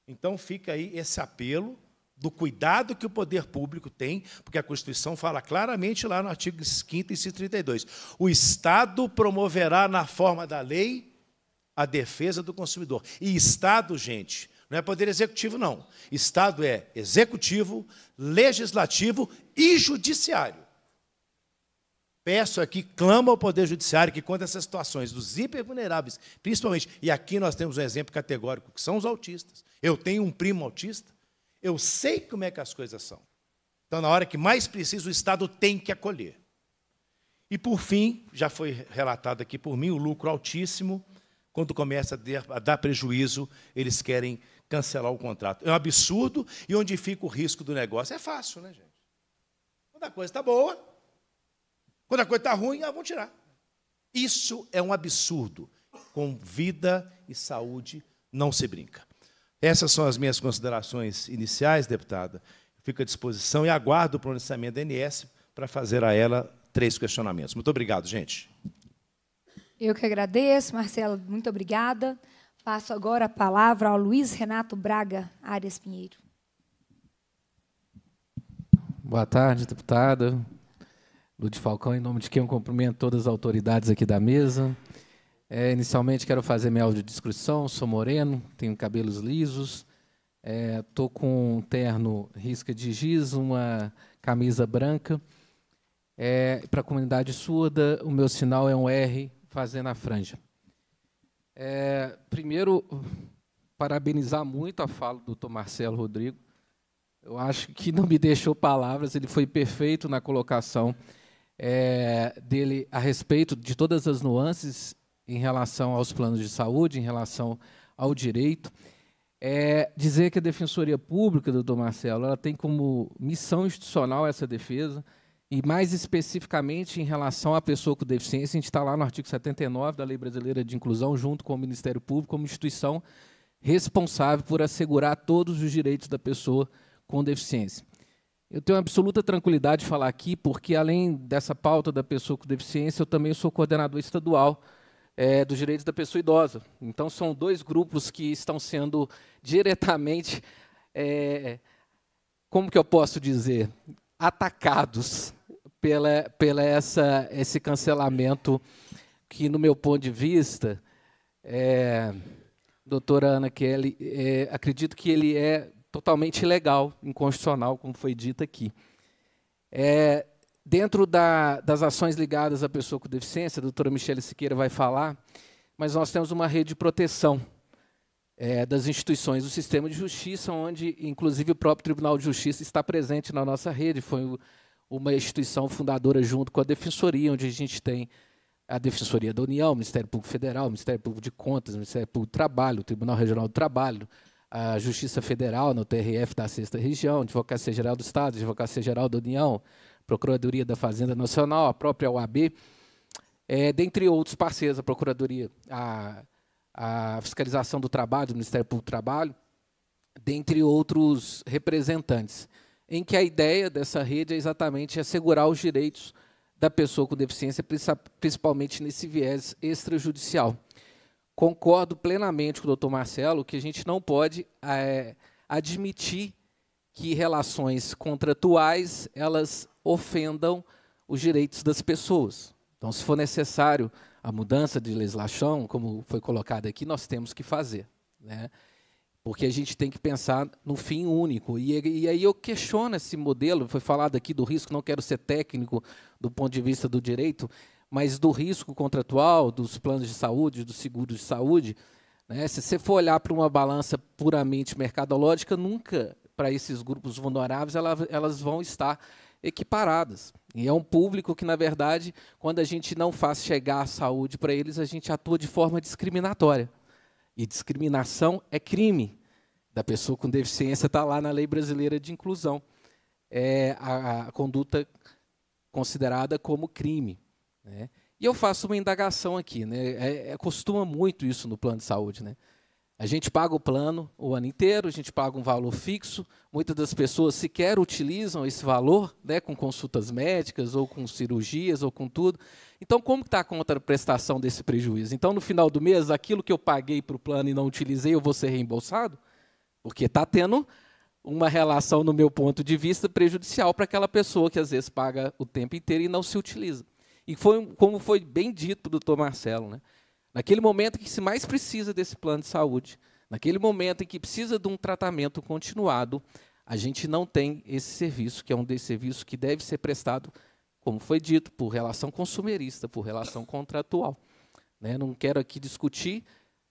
Então fica aí esse apelo do cuidado que o poder público tem, porque a Constituição fala claramente lá no artigo 5 e 32. O Estado promoverá na forma da lei a defesa do consumidor. E Estado, gente, não é poder executivo não. Estado é executivo, legislativo e judiciário peço aqui, é clamo ao Poder Judiciário que, quando essas situações dos hipervulneráveis, principalmente, e aqui nós temos um exemplo categórico, que são os autistas. Eu tenho um primo autista, eu sei como é que as coisas são. Então, na hora que mais precisa, o Estado tem que acolher. E, por fim, já foi relatado aqui por mim, o lucro altíssimo, quando começa a dar prejuízo, eles querem cancelar o contrato. É um absurdo, e onde fica o risco do negócio? É fácil, né, gente? Quando a coisa está boa, quando a coisa está ruim, eu ah, vou tirar. Isso é um absurdo. Com vida e saúde não se brinca. Essas são as minhas considerações iniciais, deputada. Fico à disposição e aguardo o pronunciamento da ANS para fazer a ela três questionamentos. Muito obrigado, gente. Eu que agradeço, Marcelo, muito obrigada. Passo agora a palavra ao Luiz Renato Braga Arias Pinheiro. Boa tarde, deputada. Lúcio Falcão, em nome de quem eu cumprimento todas as autoridades aqui da mesa. É, inicialmente quero fazer minha audiodescrição, sou moreno, tenho cabelos lisos, estou é, com um terno risca de giz, uma camisa branca. É, Para a comunidade surda, o meu sinal é um R fazendo a franja. É, primeiro, parabenizar muito a fala do doutor Marcelo Rodrigo. Eu acho que não me [laughs] deixou palavras, ele foi perfeito na colocação é, dele a respeito de todas as nuances em relação aos planos de saúde, em relação ao direito. É dizer que a Defensoria Pública, doutor Marcelo, ela tem como missão institucional essa defesa, e mais especificamente em relação à pessoa com deficiência, a gente está lá no artigo 79 da Lei Brasileira de Inclusão, junto com o Ministério Público, como instituição responsável por assegurar todos os direitos da pessoa com deficiência. Eu tenho absoluta tranquilidade de falar aqui, porque além dessa pauta da pessoa com deficiência, eu também sou coordenador estadual é, dos direitos da pessoa idosa. Então, são dois grupos que estão sendo diretamente, é, como que eu posso dizer, atacados pela, pela essa, esse cancelamento que, no meu ponto de vista, é, doutora Ana Kelly, é, acredito que ele é totalmente ilegal, inconstitucional, como foi dito aqui. É, dentro da, das ações ligadas à pessoa com deficiência, a doutora Michele Siqueira vai falar, mas nós temos uma rede de proteção é, das instituições do sistema de justiça, onde, inclusive, o próprio Tribunal de Justiça está presente na nossa rede. Foi o, uma instituição fundadora junto com a Defensoria, onde a gente tem a Defensoria da União, o Ministério Público Federal, o Ministério Público de Contas, o Ministério Público do Trabalho, o Tribunal Regional do Trabalho, a Justiça Federal, no TRF da Sexta Região, Advocacia Geral do Estado, Advocacia Geral da União, Procuradoria da Fazenda Nacional, a própria OAB, é, dentre outros parceiros, a Procuradoria, a, a Fiscalização do Trabalho, do Ministério Público do Trabalho, dentre outros representantes, em que a ideia dessa rede é exatamente assegurar os direitos da pessoa com deficiência, principalmente nesse viés extrajudicial concordo plenamente com o doutor Marcelo que a gente não pode é, admitir que relações contratuais elas ofendam os direitos das pessoas. Então, se for necessário a mudança de legislação, como foi colocado aqui, nós temos que fazer, né? Porque a gente tem que pensar no fim único. E, e aí eu questiono esse modelo, foi falado aqui do risco, não quero ser técnico do ponto de vista do direito, mas do risco contratual, dos planos de saúde, dos seguros de saúde, né? se você for olhar para uma balança puramente mercadológica, nunca para esses grupos vulneráveis ela, elas vão estar equiparadas. E é um público que, na verdade, quando a gente não faz chegar a saúde para eles, a gente atua de forma discriminatória. E discriminação é crime. Da pessoa com deficiência está lá na lei brasileira de inclusão. É a, a conduta considerada como crime. Né? E eu faço uma indagação aqui, né? É, é, costuma muito isso no plano de saúde, né? A gente paga o plano o ano inteiro, a gente paga um valor fixo. Muitas das pessoas sequer utilizam esse valor, né, com consultas médicas ou com cirurgias ou com tudo. Então, como está a contraprestação desse prejuízo? Então, no final do mês, aquilo que eu paguei para o plano e não utilizei, eu vou ser reembolsado? Porque está tendo uma relação, no meu ponto de vista, prejudicial para aquela pessoa que às vezes paga o tempo inteiro e não se utiliza. E foi como foi bem dito pelo doutor Marcelo, né? naquele momento que se mais precisa desse plano de saúde, naquele momento em que precisa de um tratamento continuado, a gente não tem esse serviço, que é um desses serviços que deve ser prestado, como foi dito, por relação consumerista, por relação contratual. Né? Não quero aqui discutir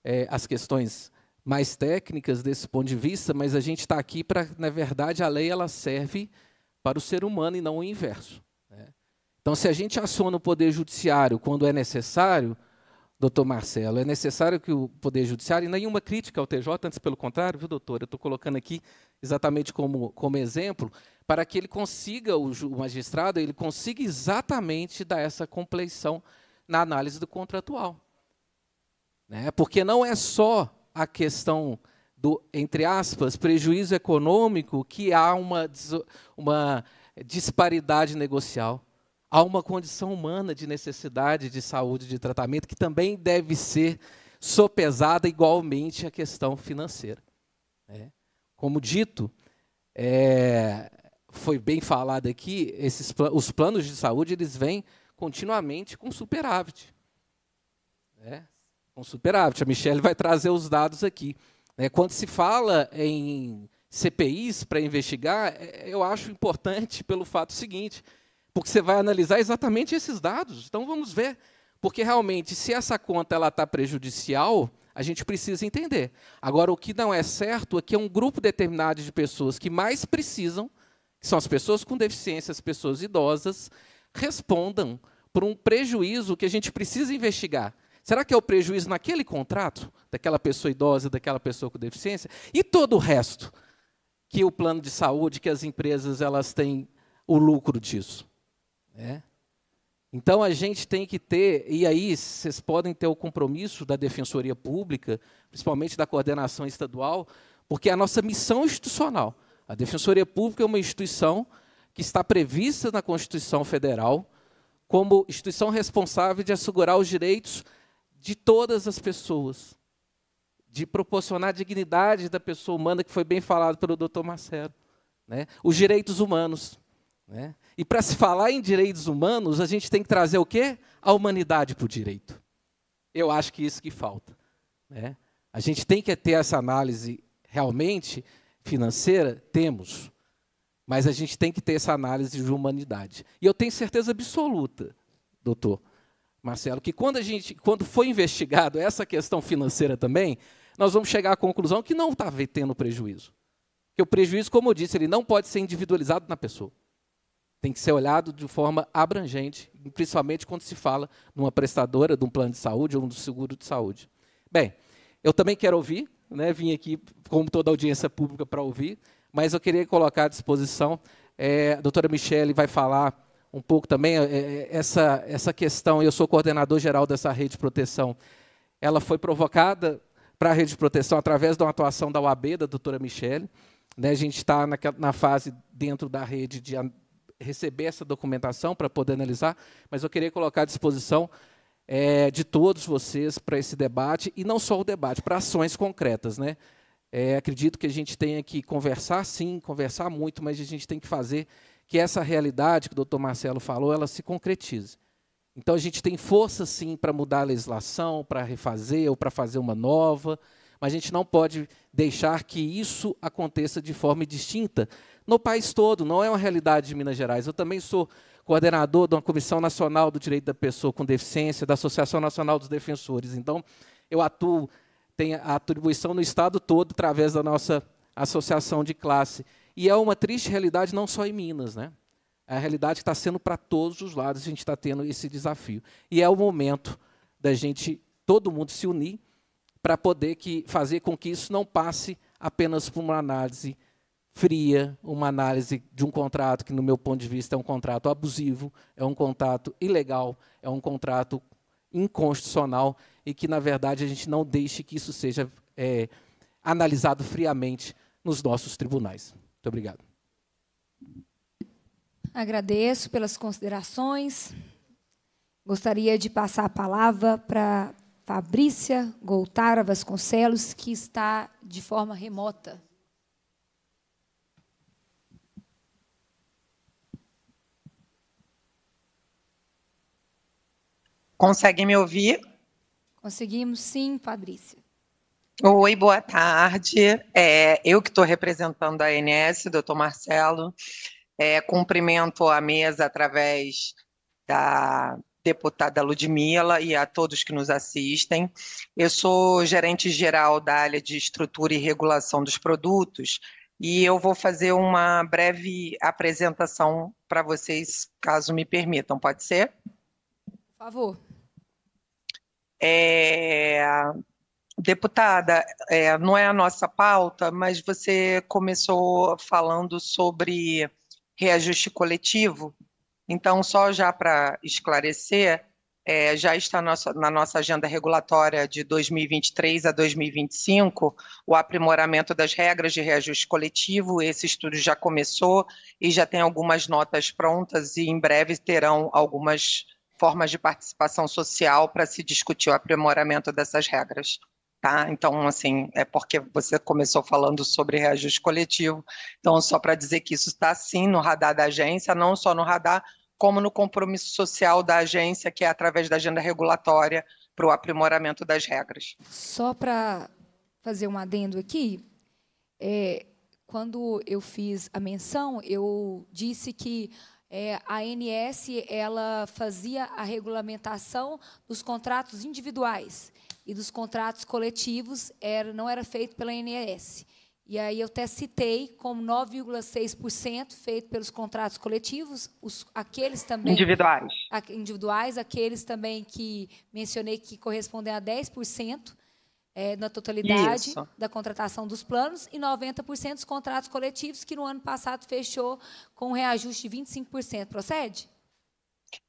é, as questões mais técnicas desse ponto de vista, mas a gente está aqui para, na verdade, a lei ela serve para o ser humano e não o inverso. Então, se a gente aciona o Poder Judiciário quando é necessário, doutor Marcelo, é necessário que o Poder Judiciário, e nenhuma crítica ao TJ, antes pelo contrário, viu, doutor? Eu estou colocando aqui exatamente como, como exemplo, para que ele consiga, o, magistrado, ele consiga exatamente dar essa compleição na análise do contratual. Né? Porque não é só a questão do, entre aspas, prejuízo econômico que há uma, uma disparidade negocial. Há uma condição humana de necessidade de saúde, de tratamento, que também deve ser sopesada igualmente à questão financeira. Né? Como dito, é, foi bem falado aqui, esses, os planos de saúde eles vêm continuamente com superávit. Né? Com superávit. A Michelle vai trazer os dados aqui. Né? Quando se fala em CPIs para investigar, é, eu acho importante pelo fato seguinte: porque você vai analisar exatamente esses dados. Então vamos ver, porque realmente se essa conta ela está prejudicial, a gente precisa entender. Agora o que não é certo é que é um grupo determinado de pessoas que mais precisam, que são as pessoas com deficiência, as pessoas idosas, respondam por um prejuízo que a gente precisa investigar. Será que é o prejuízo naquele contrato daquela pessoa idosa, daquela pessoa com deficiência e todo o resto que o plano de saúde, que as empresas elas têm o lucro disso? Né? Então a gente tem que ter, e aí vocês podem ter o compromisso da Defensoria Pública, principalmente da coordenação estadual, porque é a nossa missão institucional. A Defensoria Pública é uma instituição que está prevista na Constituição Federal como instituição responsável de assegurar os direitos de todas as pessoas, de proporcionar a dignidade da pessoa humana, que foi bem falado pelo doutor Marcelo, né? os direitos humanos. Né? E para se falar em direitos humanos, a gente tem que trazer o quê? A humanidade para o direito. Eu acho que isso que falta. Né? A gente tem que ter essa análise realmente financeira? Temos. Mas a gente tem que ter essa análise de humanidade. E eu tenho certeza absoluta, doutor Marcelo, que quando, a gente, quando foi investigado essa questão financeira também, nós vamos chegar à conclusão que não está tendo prejuízo. Que o prejuízo, como eu disse, ele não pode ser individualizado na pessoa tem que ser olhado de forma abrangente, principalmente quando se fala numa prestadora de um plano de saúde ou um seguro de saúde. Bem, eu também quero ouvir, né, vim aqui, como toda audiência pública, para ouvir, mas eu queria colocar à disposição, é, a doutora Michele vai falar um pouco também, é, é essa, essa questão, eu sou coordenador geral dessa rede de proteção, ela foi provocada para a rede de proteção através de uma atuação da UAB, da doutora Michele, né, a gente está na, na, fase dentro da rede de, receber essa documentação para poder analisar, mas eu queria colocar à disposição é, de todos vocês para esse debate, e não só o debate, para ações concretas. Né? É, acredito que a gente tenha que conversar, sim, conversar muito, mas a gente tem que fazer que essa realidade que o doutor Marcelo falou, ela se concretize. Então, a gente tem força, sim, para mudar a legislação, para refazer ou para fazer uma nova, mas a gente não pode deixar que isso aconteça de forma distinta no país todo, não é uma realidade de Minas Gerais. Eu também sou coordenador de uma Comissão Nacional do Direito da Pessoa com Deficiência, da Associação Nacional dos Defensores. Então, eu atuo, tenho a atribuição no Estado todo através da nossa associação de classe. E é uma triste realidade não só em Minas, né? É a realidade que está sendo para todos os lados, a gente está tendo esse desafio. E é o momento da gente, todo mundo, se unir para poder que, fazer com que isso não passe apenas por uma análise fria uma análise de um contrato que, no meu ponto de vista, é um contrato abusivo, é um contrato ilegal, é um contrato inconstitucional e que, na verdade, a gente não deixe que isso seja é, analisado friamente nos nossos tribunais. Muito obrigado. Agradeço pelas considerações. Gostaria de passar a palavra para Fabrícia Goltara Vasconcelos, que está de forma remota. Conseguem me ouvir? Conseguimos sim, Fabrícia. Oi, boa tarde. É, eu que estou representando a ANS, doutor Marcelo. É, cumprimento a mesa através da deputada Ludmila e a todos que nos assistem. Eu sou gerente geral da área de estrutura e regulação dos produtos e eu vou fazer uma breve apresentação para vocês, caso me permitam, pode ser? Por favor. É, deputada, é, não é a nossa pauta, mas você começou falando sobre reajuste coletivo. Então, só já para esclarecer, é, já está nossa, na nossa agenda regulatória de 2023 a 2025 o aprimoramento das regras de reajuste coletivo. Esse estudo já começou e já tem algumas notas prontas e em breve terão algumas formas de participação social para se discutir o aprimoramento dessas regras. Tá? Então, assim, é porque você começou falando sobre reajuste coletivo. Então, só para dizer que isso está sim no radar da agência, não só no radar, como no compromisso social da agência, que é através da agenda regulatória para o aprimoramento das regras. Só para fazer um adendo aqui, é, quando eu fiz a menção, eu disse que é, a ANS ela fazia a regulamentação dos contratos individuais e dos contratos coletivos era, não era feito pela ANS. E aí eu até citei como 9,6% feito pelos contratos coletivos, os, aqueles também... Individuais. A, individuais, aqueles também que mencionei que correspondem a 10%, é, na totalidade Isso. da contratação dos planos e 90% dos contratos coletivos, que no ano passado fechou com reajuste de 25%. Procede?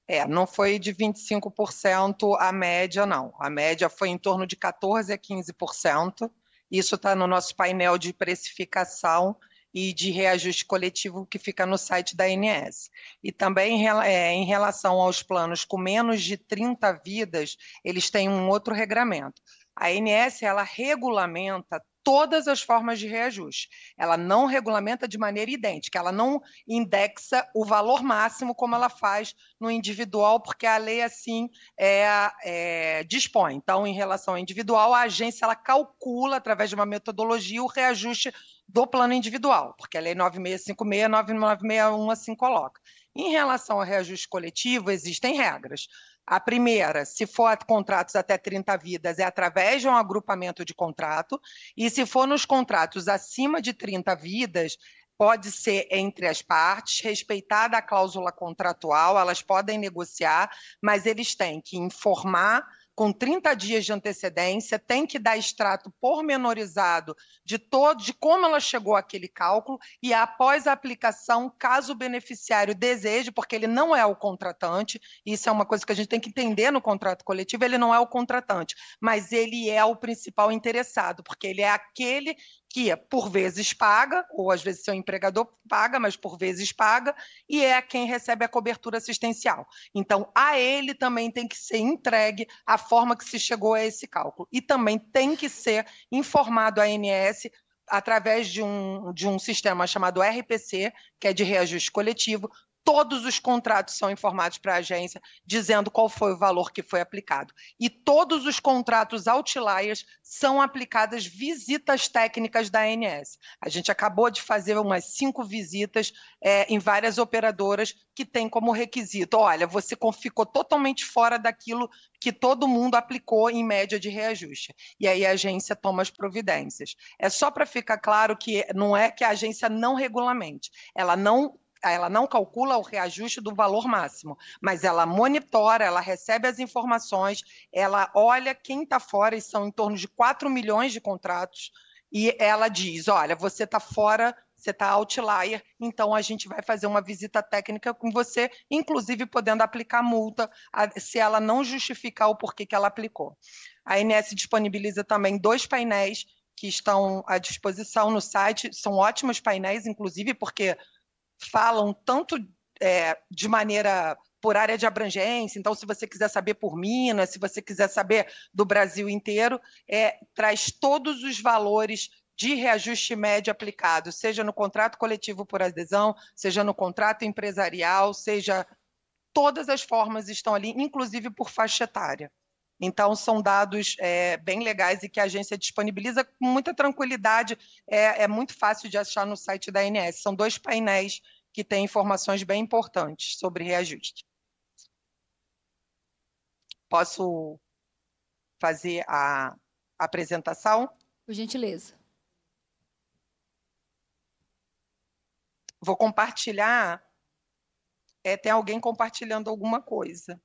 É, não foi de 25% a média, não. A média foi em torno de 14% a 15%. Isso está no nosso painel de precificação e de reajuste coletivo que fica no site da ANS. E também é, em relação aos planos com menos de 30 vidas, eles têm um outro regramento. A ANS ela regulamenta todas as formas de reajuste. Ela não regulamenta de maneira idêntica, ela não indexa o valor máximo como ela faz no individual, porque a lei assim é, é, dispõe. Então, em relação ao individual, a agência ela calcula através de uma metodologia o reajuste do plano individual, porque a lei 9656, 9961 assim coloca. Em relação ao reajuste coletivo, existem regras. A primeira, se for contratos até 30 vidas, é através de um agrupamento de contrato, e se for nos contratos acima de 30 vidas, pode ser entre as partes, respeitada a cláusula contratual, elas podem negociar, mas eles têm que informar com 30 dias de antecedência, tem que dar extrato pormenorizado de todo, de como ela chegou àquele cálculo, e após a aplicação, caso o beneficiário deseje, porque ele não é o contratante, isso é uma coisa que a gente tem que entender no contrato coletivo, ele não é o contratante, mas ele é o principal interessado, porque ele é aquele que é, por vezes paga, ou às vezes seu empregador paga, mas por vezes paga, e é quem recebe a cobertura assistencial. Então, a ele também tem que ser entregue a forma que se chegou a esse cálculo. E também tem que ser informado a ANS através de um, de um sistema chamado RPC, que é de reajuste coletivo, todos os contratos são informados para a agência, dizendo qual foi o valor que foi aplicado. E todos os contratos outliers são aplicadas visitas técnicas da ANS. A gente acabou de fazer umas cinco visitas é, em várias operadoras que tem como requisito: olha, você ficou totalmente fora daquilo que todo mundo aplicou em média de reajuste. E aí a agência toma as providências. É só para ficar claro que não é que a agência não regulamente, ela não Tá? ela não calcula o reajuste do valor máximo, mas ela monitora, ela recebe as informações, ela olha quem está fora, e são em torno de 4 milhões de contratos, e ela diz: olha, você está fora você está outlier, então a gente vai fazer uma visita técnica com você, inclusive podendo aplicar multa se ela não justificar o porquê que ela aplicou. A ANS disponibiliza também dois painéis que estão à disposição no site, são ótimos painéis, inclusive porque falam tanto é, de maneira por área de abrangência, então se você quiser saber por Minas, se você quiser saber do Brasil inteiro, é, traz todos os valores de reajuste médio aplicado, seja no contrato coletivo por adesão, seja no contrato empresarial, seja todas as formas estão ali, inclusive por faixa etária. Então, são dados é, bem legais e que a agência disponibiliza com muita tranquilidade. É, é muito fácil de achar no site da ANS. São dois painéis que têm informações bem importantes sobre reajuste. Posso fazer a apresentação? Por gentileza. Vou compartilhar. É, tem alguém compartilhando alguma coisa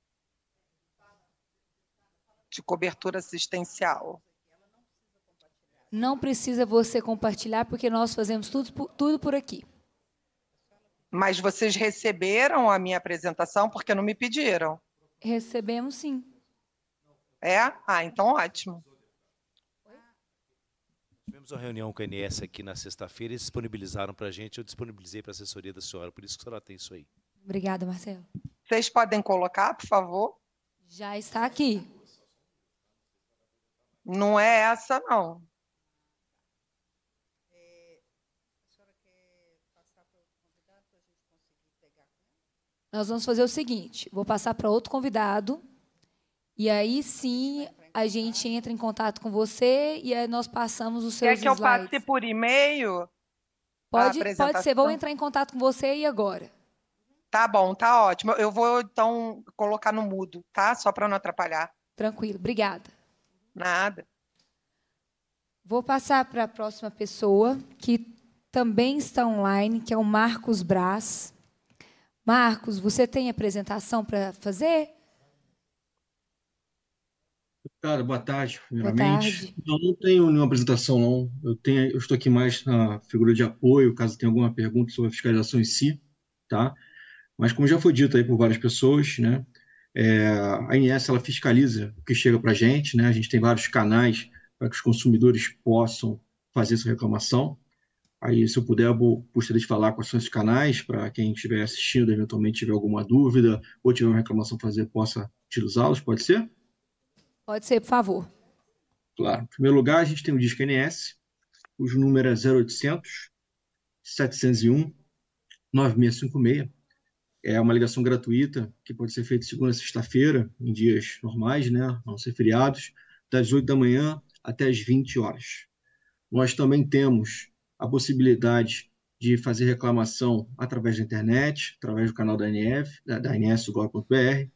de cobertura assistencial. Não precisa você compartilhar, porque nós fazemos tudo, tudo por aqui. Mas vocês receberam a minha apresentação porque não me pediram? Recebemos sim. É? Ah, então ótimo. Tivemos uma reunião com a NS aqui na sexta-feira e disponibilizaram para a gente, eu disponibilizei para a assessoria da senhora, por isso que a senhora tem isso aí. Obrigada, Marcelo. Vocês podem colocar, por favor? Já está aqui. Não é essa, não. Nós vamos fazer o seguinte: vou passar para outro convidado, e aí sim a gente entra em contato com você e aí nós passamos os seus Quer que eu passe por e-mail? Pode, pode ser, vou entrar em contato com você e agora. Tá bom, tá ótimo. Eu vou então colocar no mudo, tá? Só para não atrapalhar. Tranquilo, obrigada. Nada. Vou passar para a próxima pessoa, que também está online, que é o Marcos Braz. Marcos, você tem apresentação para fazer? Cara, boa tarde, primeiramente. Boa tarde. não tenho nenhuma apresentação, não. Eu, tenho, eu estou aqui mais na figura de apoio, caso tenha alguma pergunta sobre a fiscalização em si, tá? Mas como já foi dito aí por várias pessoas, né? É, a ANS ela fiscaliza o que chega para a gente, né? a gente tem vários canais para que os consumidores possam fazer essa reclamação. Aí, se eu puder, eu gostaria de falar quais são esses canais para quem estiver assistindo, eventualmente tiver alguma dúvida ou tiver uma reclamação a fazer, possa utilizá-los, pode ser? Pode ser, por favor. Claro. Em primeiro lugar, a gente tem o disco NS, cujo número é 0800 701 9656. É uma ligação gratuita que pode ser feita segunda a sexta-feira, em dias normais, né? não ser feriados, das 8 da manhã até as 20 horas. Nós também temos a possibilidade de fazer reclamação através da internet, através do canal da ANF, da, da ANS.gov.br.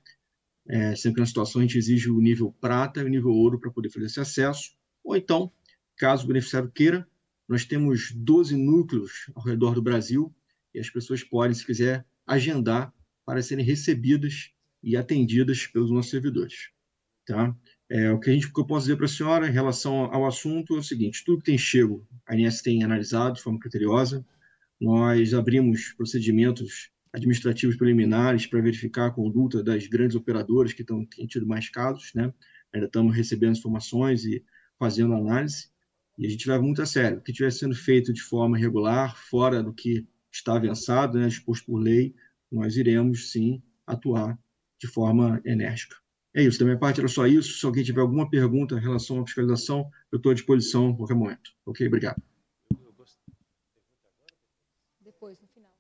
É, sempre na situação a gente exige o nível prata e o nível ouro para poder fazer esse acesso. Ou então, caso o beneficiário queira, nós temos 12 núcleos ao redor do Brasil e as pessoas podem, se quiser, agendar para serem recebidas e atendidas pelos nossos servidores. Tá? É, o que, a gente, que eu posso dizer para a senhora em relação ao assunto é o seguinte: tudo que tem chego, a ANS tem analisado de forma criteriosa. Nós abrimos procedimentos administrativos preliminares para verificar a conduta das grandes operadoras que estão têm tido mais casos, né? Ainda estamos recebendo informações e fazendo análise. E a gente leva muito a sério. O que estiver sendo feito de forma regular, fora do que está avançado, né, disposto por lei, nós iremos sim atuar de forma enérgica. É isso, da minha parte era só isso. Se alguém tiver alguma pergunta em relação à fiscalização, eu estou à disposição a qualquer momento. Ok, obrigado. Depois, no final.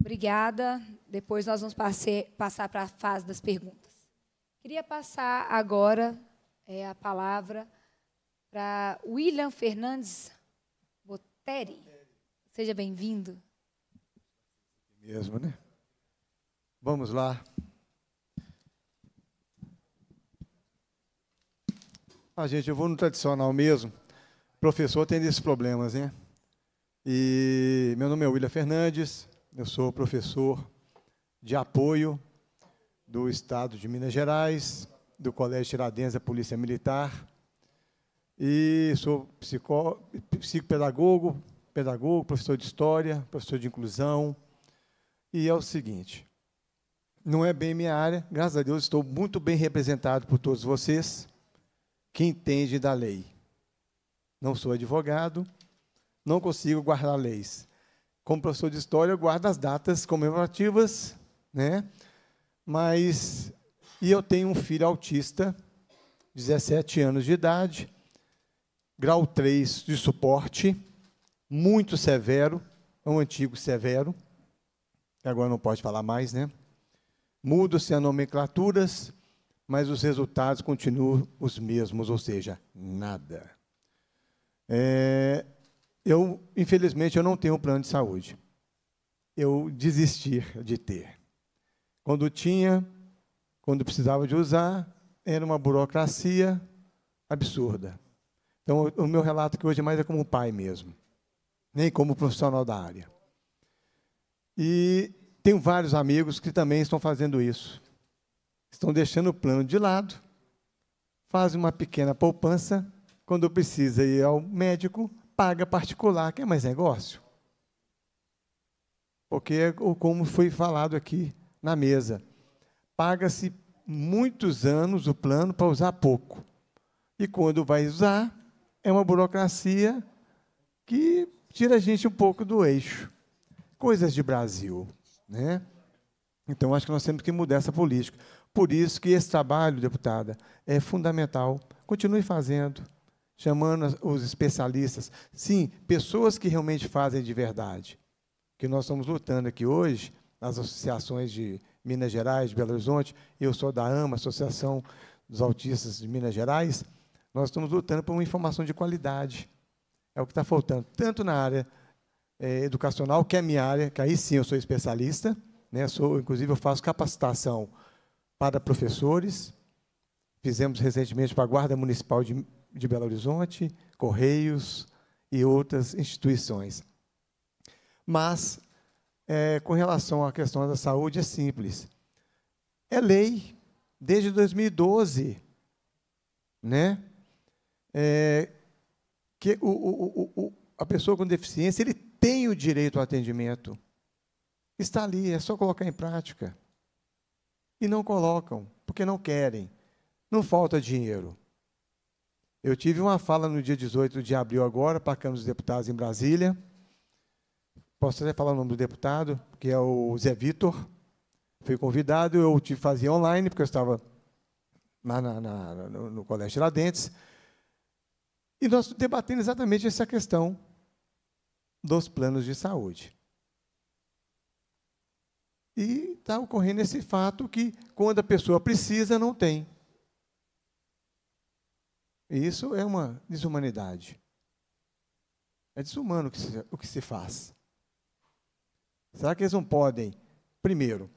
Obrigada. Depois nós vamos passar para a fase das perguntas. Queria passar agora é, a palavra para William Fernandes Boteri. Seja bem-vindo. Mesmo, né? Vamos lá. Ah, gente, eu vou no tradicional mesmo. Professor tem esses problemas, né? E meu nome é William Fernandes, eu sou professor de apoio do Estado de Minas Gerais, do Colégio Tiradentes da Polícia Militar, e sou psicopedagogo, pedagogo, professor de história, professor de inclusão. E é o seguinte: não é bem minha área, graças a Deus estou muito bem representado por todos vocês que entendem da lei. Não sou advogado, não consigo guardar leis. Como professor de história, eu guardo as datas comemorativas, né? Mas e eu tenho um filho autista, 17 anos de idade, grau 3 de suporte, muito severo, um antigo severo, que agora não pode falar mais, né? Mudam-se as nomenclaturas, mas os resultados continuam os mesmos, ou seja, nada. É, eu, infelizmente, eu não tenho um plano de saúde. Eu desisti de ter. Quando tinha, quando precisava de usar, era uma burocracia absurda. Então, o meu relato que hoje é mais é como pai mesmo nem como profissional da área. E tenho vários amigos que também estão fazendo isso. Estão deixando o plano de lado, fazem uma pequena poupança, quando precisa ir ao médico, paga particular, que é mais negócio. Porque é como foi falado aqui na mesa. Paga-se muitos anos o plano para usar pouco. E quando vai usar, é uma burocracia que tira a gente um pouco do eixo. Coisas de Brasil, né? Então, acho que nós temos que mudar essa política. Por isso que esse trabalho, deputada, é fundamental. Continue fazendo, chamando os especialistas. Sim, pessoas que realmente fazem de verdade. Que nós estamos lutando aqui hoje, nas associações de Minas Gerais, de Belo Horizonte, eu sou da AMA, Associação dos Autistas de Minas Gerais, nós estamos lutando por uma informação de qualidade é o que está faltando, tanto na área é, educacional, que é a minha área, que aí sim eu sou especialista, né? sou, inclusive eu faço capacitação para professores, fizemos recentemente para a Guarda Municipal de, de Belo Horizonte, Correios e outras instituições. Mas, é, com relação à questão da saúde, é simples. É lei, desde 2012, né? É, que o, o, o, a pessoa com deficiência ele tem o direito ao atendimento. Está ali, é só colocar em prática. E não colocam, porque não querem. Não falta dinheiro. Eu tive uma fala no dia 18 de abril agora para a Câmara dos Deputados em Brasília. Posso até falar o nome do deputado, que é o Zé Vitor. Fui convidado, eu tive que fazer online, porque eu estava na, na, na, no, no Colégio Dentes e nós debatendo exatamente essa questão dos planos de saúde. E está ocorrendo esse fato que, quando a pessoa precisa, não tem. E isso é uma desumanidade. É desumano o que se, o que se faz. Será que eles não podem, primeiro,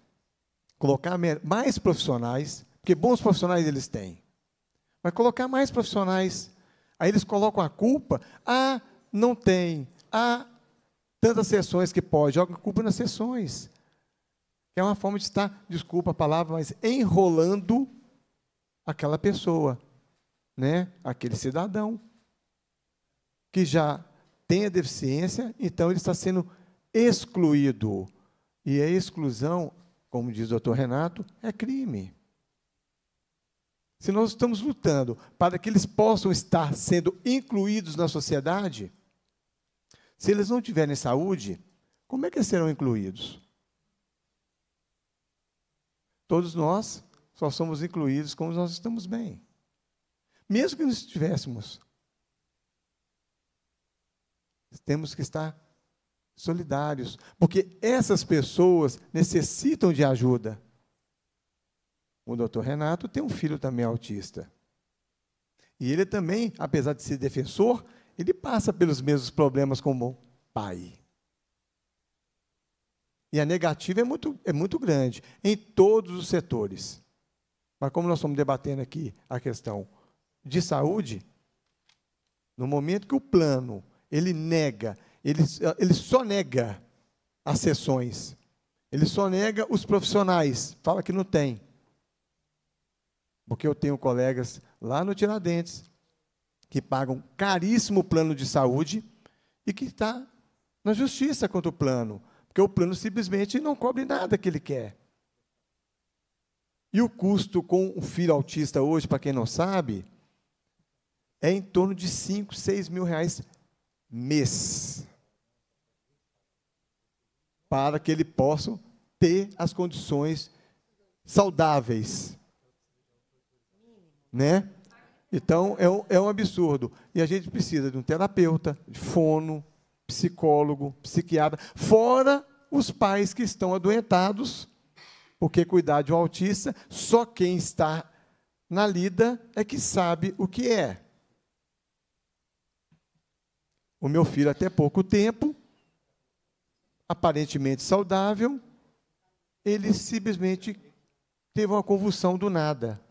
colocar mais profissionais, porque bons profissionais eles têm, mas colocar mais profissionais Aí eles colocam a culpa, ah, não tem, ah, tantas sessões que pode, jogam a culpa nas sessões. É uma forma de estar, desculpa a palavra, mas enrolando aquela pessoa, né? aquele cidadão que já tem a deficiência, então ele está sendo excluído. E a exclusão, como diz o doutor Renato, é crime se nós estamos lutando para que eles possam estar sendo incluídos na sociedade, se eles não tiverem saúde, como é que eles serão incluídos? Todos nós só somos incluídos quando nós estamos bem. Mesmo que não estivéssemos, temos que estar solidários, porque essas pessoas necessitam de ajuda. O doutor Renato tem um filho também autista. E ele também, apesar de ser defensor, ele passa pelos mesmos problemas como pai. E a negativa é muito, é muito grande, em todos os setores. Mas como nós estamos debatendo aqui a questão de saúde, no momento que o plano, ele nega, ele, ele só nega as sessões, ele só nega os profissionais, fala que não tem. Porque eu tenho colegas lá no Tiradentes que pagam caríssimo plano de saúde e que está na justiça contra o plano, porque o plano simplesmente não cobre nada que ele quer. E o custo com um filho autista hoje, para quem não sabe, é em torno de 5, 6 mil reais mês. Para que ele possa ter as condições saudáveis né? Então, é um, é um absurdo. E a gente precisa de um terapeuta, de fono, psicólogo, psiquiatra, fora os pais que estão adoentados, porque cuidar de um autista, só quem está na lida é que sabe o que é. O meu filho, até pouco tempo, aparentemente saudável, ele simplesmente teve uma convulsão do nada.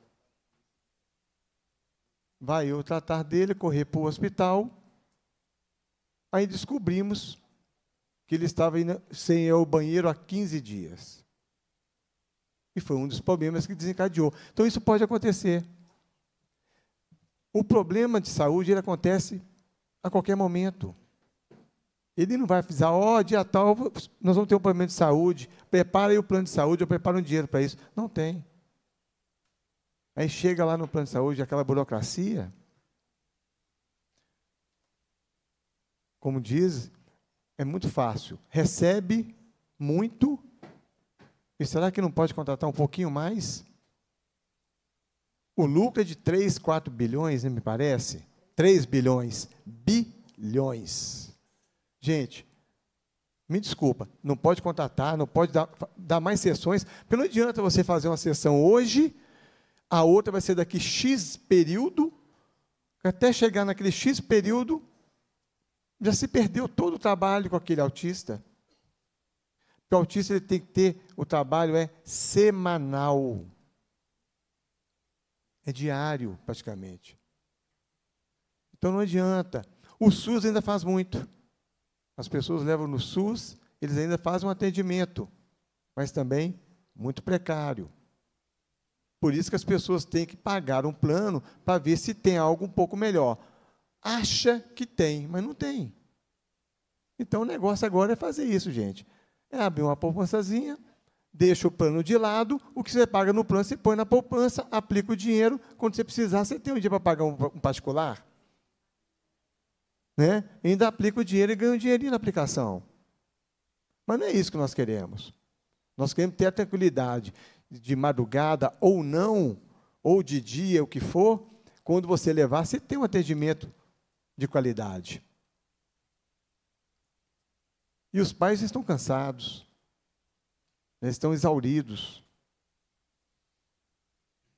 Vai eu tratar dele, correr para o hospital. Aí descobrimos que ele estava indo, sem ir ao banheiro há 15 dias. E foi um dos problemas que desencadeou. Então, isso pode acontecer. O problema de saúde ele acontece a qualquer momento. Ele não vai avisar, ó, oh, dia tal, nós vamos ter um problema de saúde, prepara aí o plano de saúde, eu preparo um dinheiro para isso. Não tem. Aí chega lá no plano de saúde, aquela burocracia. Como diz, é muito fácil. Recebe muito. E será que não pode contratar um pouquinho mais? O lucro é de 3, 4 bilhões, né, me parece. 3 bilhões. Bilhões. Gente, me desculpa, não pode contratar, não pode dar, dar mais sessões, porque não adianta você fazer uma sessão hoje a outra vai ser daqui X período, até chegar naquele X período, já se perdeu todo o trabalho com aquele autista. Porque o autista ele tem que ter, o trabalho é semanal. É diário, praticamente. Então não adianta. O SUS ainda faz muito. As pessoas levam no SUS, eles ainda fazem um atendimento, mas também muito precário. Por isso que as pessoas têm que pagar um plano para ver se tem algo um pouco melhor. Acha que tem, mas não tem. Então o negócio agora é fazer isso, gente. É abrir uma poupançazinha, deixa o plano de lado, o que você paga no plano você põe na poupança, aplica o dinheiro, quando você precisar, você tem um dia para pagar um, particular. Né? E ainda aplica o dinheiro e ganha um dinheirinho na aplicação. Mas não é isso que nós queremos. Nós queremos ter a tranquilidade de madrugada ou não, ou de dia, o que for, quando você levar, você tem um atendimento de qualidade. E os pais estão cansados, né, estão exauridos.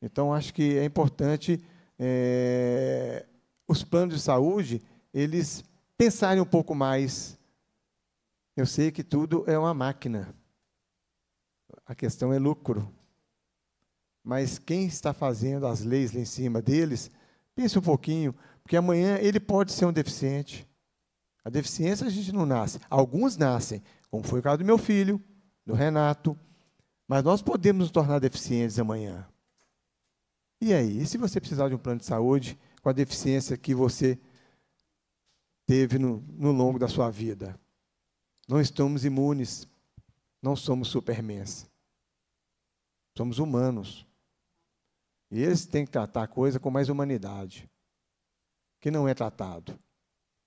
Então, acho que é importante é, os planos de saúde, eles pensarem um pouco mais. Eu sei que tudo é uma máquina. A questão é lucro mas quem está fazendo as leis lá em cima deles, pense um pouquinho, porque amanhã ele pode ser um deficiente. A deficiência a gente não nasce. Alguns nascem, como foi o caso do meu filho, do Renato. Mas nós podemos nos tornar deficientes amanhã. E aí? E se você precisar de um plano de saúde com a deficiência que você teve no, no longo da sua vida? Não estamos imunes. Não somos supermens. Somos humanos. E eles têm que tratar a coisa com mais humanidade, que não é tratado.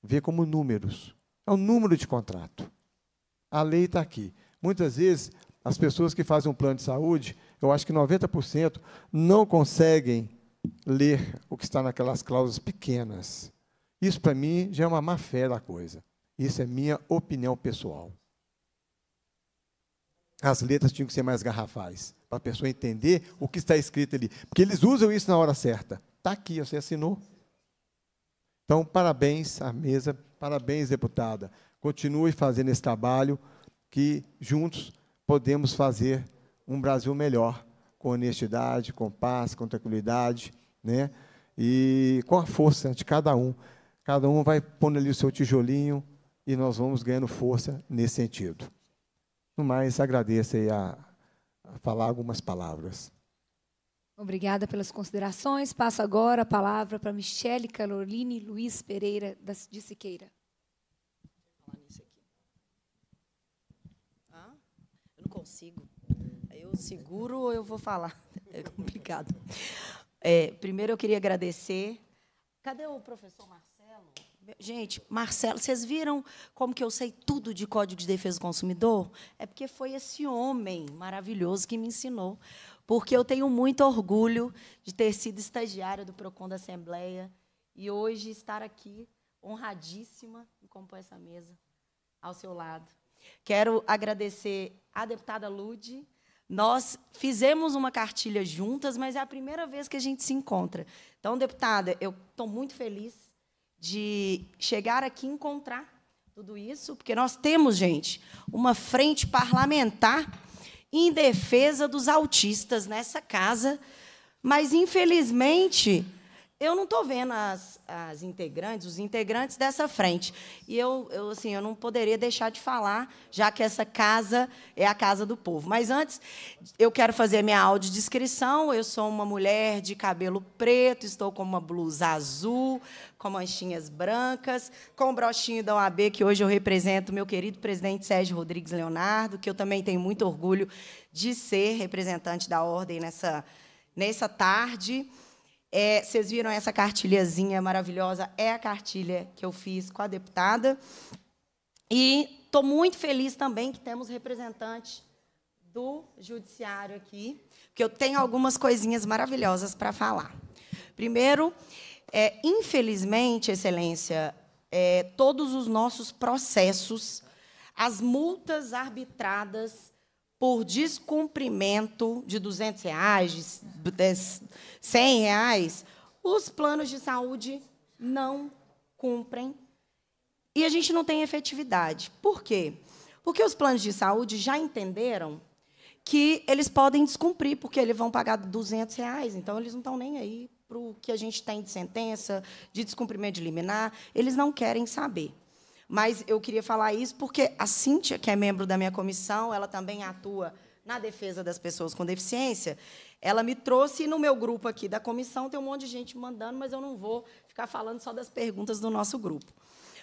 Vê como números. É o número de contrato. A lei está aqui. Muitas vezes, as pessoas que fazem um plano de saúde, eu acho que 90% não conseguem ler o que está naquelas cláusulas pequenas. Isso, para mim, já é uma má fé da coisa. Isso é minha opinião pessoal as letras tinham que ser mais garrafais, para a pessoa entender o que está escrito ali. Porque eles usam isso na hora certa. Está aqui, você assinou. Então, parabéns à mesa, parabéns, deputada. Continue fazendo esse trabalho, que juntos podemos fazer um Brasil melhor, com honestidade, com paz, com tranquilidade, né? e com a força de cada um. Cada um vai pondo ali o seu tijolinho e nós vamos ganhando força nesse sentido. No mais, agradeço aí a, a falar algumas palavras. Obrigada pelas considerações. Passo agora a palavra para Michele Caroline Luiz Pereira de Siqueira. Ah, eu não consigo. Eu seguro ou eu vou falar? [laughs] É complicado. É, primeiro eu queria agradecer. Cadê o professor Marcelo? Gente, Marcelo, vocês viram como que eu sei tudo de Código de Defesa do Consumidor? É porque foi esse homem maravilhoso que me ensinou. Porque eu tenho muito orgulho de ter sido estagiária do PROCON da Assembleia e hoje estar aqui, honradíssima, em compor essa mesa ao seu lado. Quero agradecer à deputada Lude. Nós fizemos uma cartilha juntas, mas é a primeira vez que a gente se encontra. Então, deputada, eu estou muito feliz de chegar aqui e encontrar tudo isso, porque nós temos, gente, uma frente parlamentar em defesa dos autistas nessa casa, mas infelizmente eu não estou vendo as, as integrantes, os integrantes dessa frente. E eu, eu, assim, eu não poderia deixar de falar, já que essa casa é a casa do povo. Mas antes, eu quero fazer minha audiodescrição. Eu sou uma mulher de cabelo preto, estou com uma blusa azul, com manchinhas brancas, com um brochinho da OAB, que hoje eu represento meu querido presidente Sérgio Rodrigues Leonardo, que eu também tenho muito orgulho de ser representante da ordem nessa, nessa tarde. É, vocês viram essa cartilhazinha maravilhosa? É a cartilha que eu fiz com a deputada. E estou muito feliz também que temos representante do judiciário aqui, porque eu tenho algumas coisinhas maravilhosas para falar. Primeiro, é, infelizmente, Excelência, é, todos os nossos processos, as multas arbitradas por descumprimento de 200 reais, de 100 reais, os planos de saúde não cumprem e a gente não tem efetividade. Por quê? Porque os planos de saúde já entenderam que eles podem descumprir, porque eles vão pagar 200 reais, então eles não estão nem aí para o que a gente tem de sentença, de descumprimento de liminar, eles não querem saber. Mas eu queria falar isso porque a Cíntia, que é membro da minha comissão, ela também atua na defesa das pessoas com deficiência, ela me trouxe no meu grupo aqui da comissão tem um monte de gente mandando, mas eu não vou ficar falando só das perguntas do nosso grupo.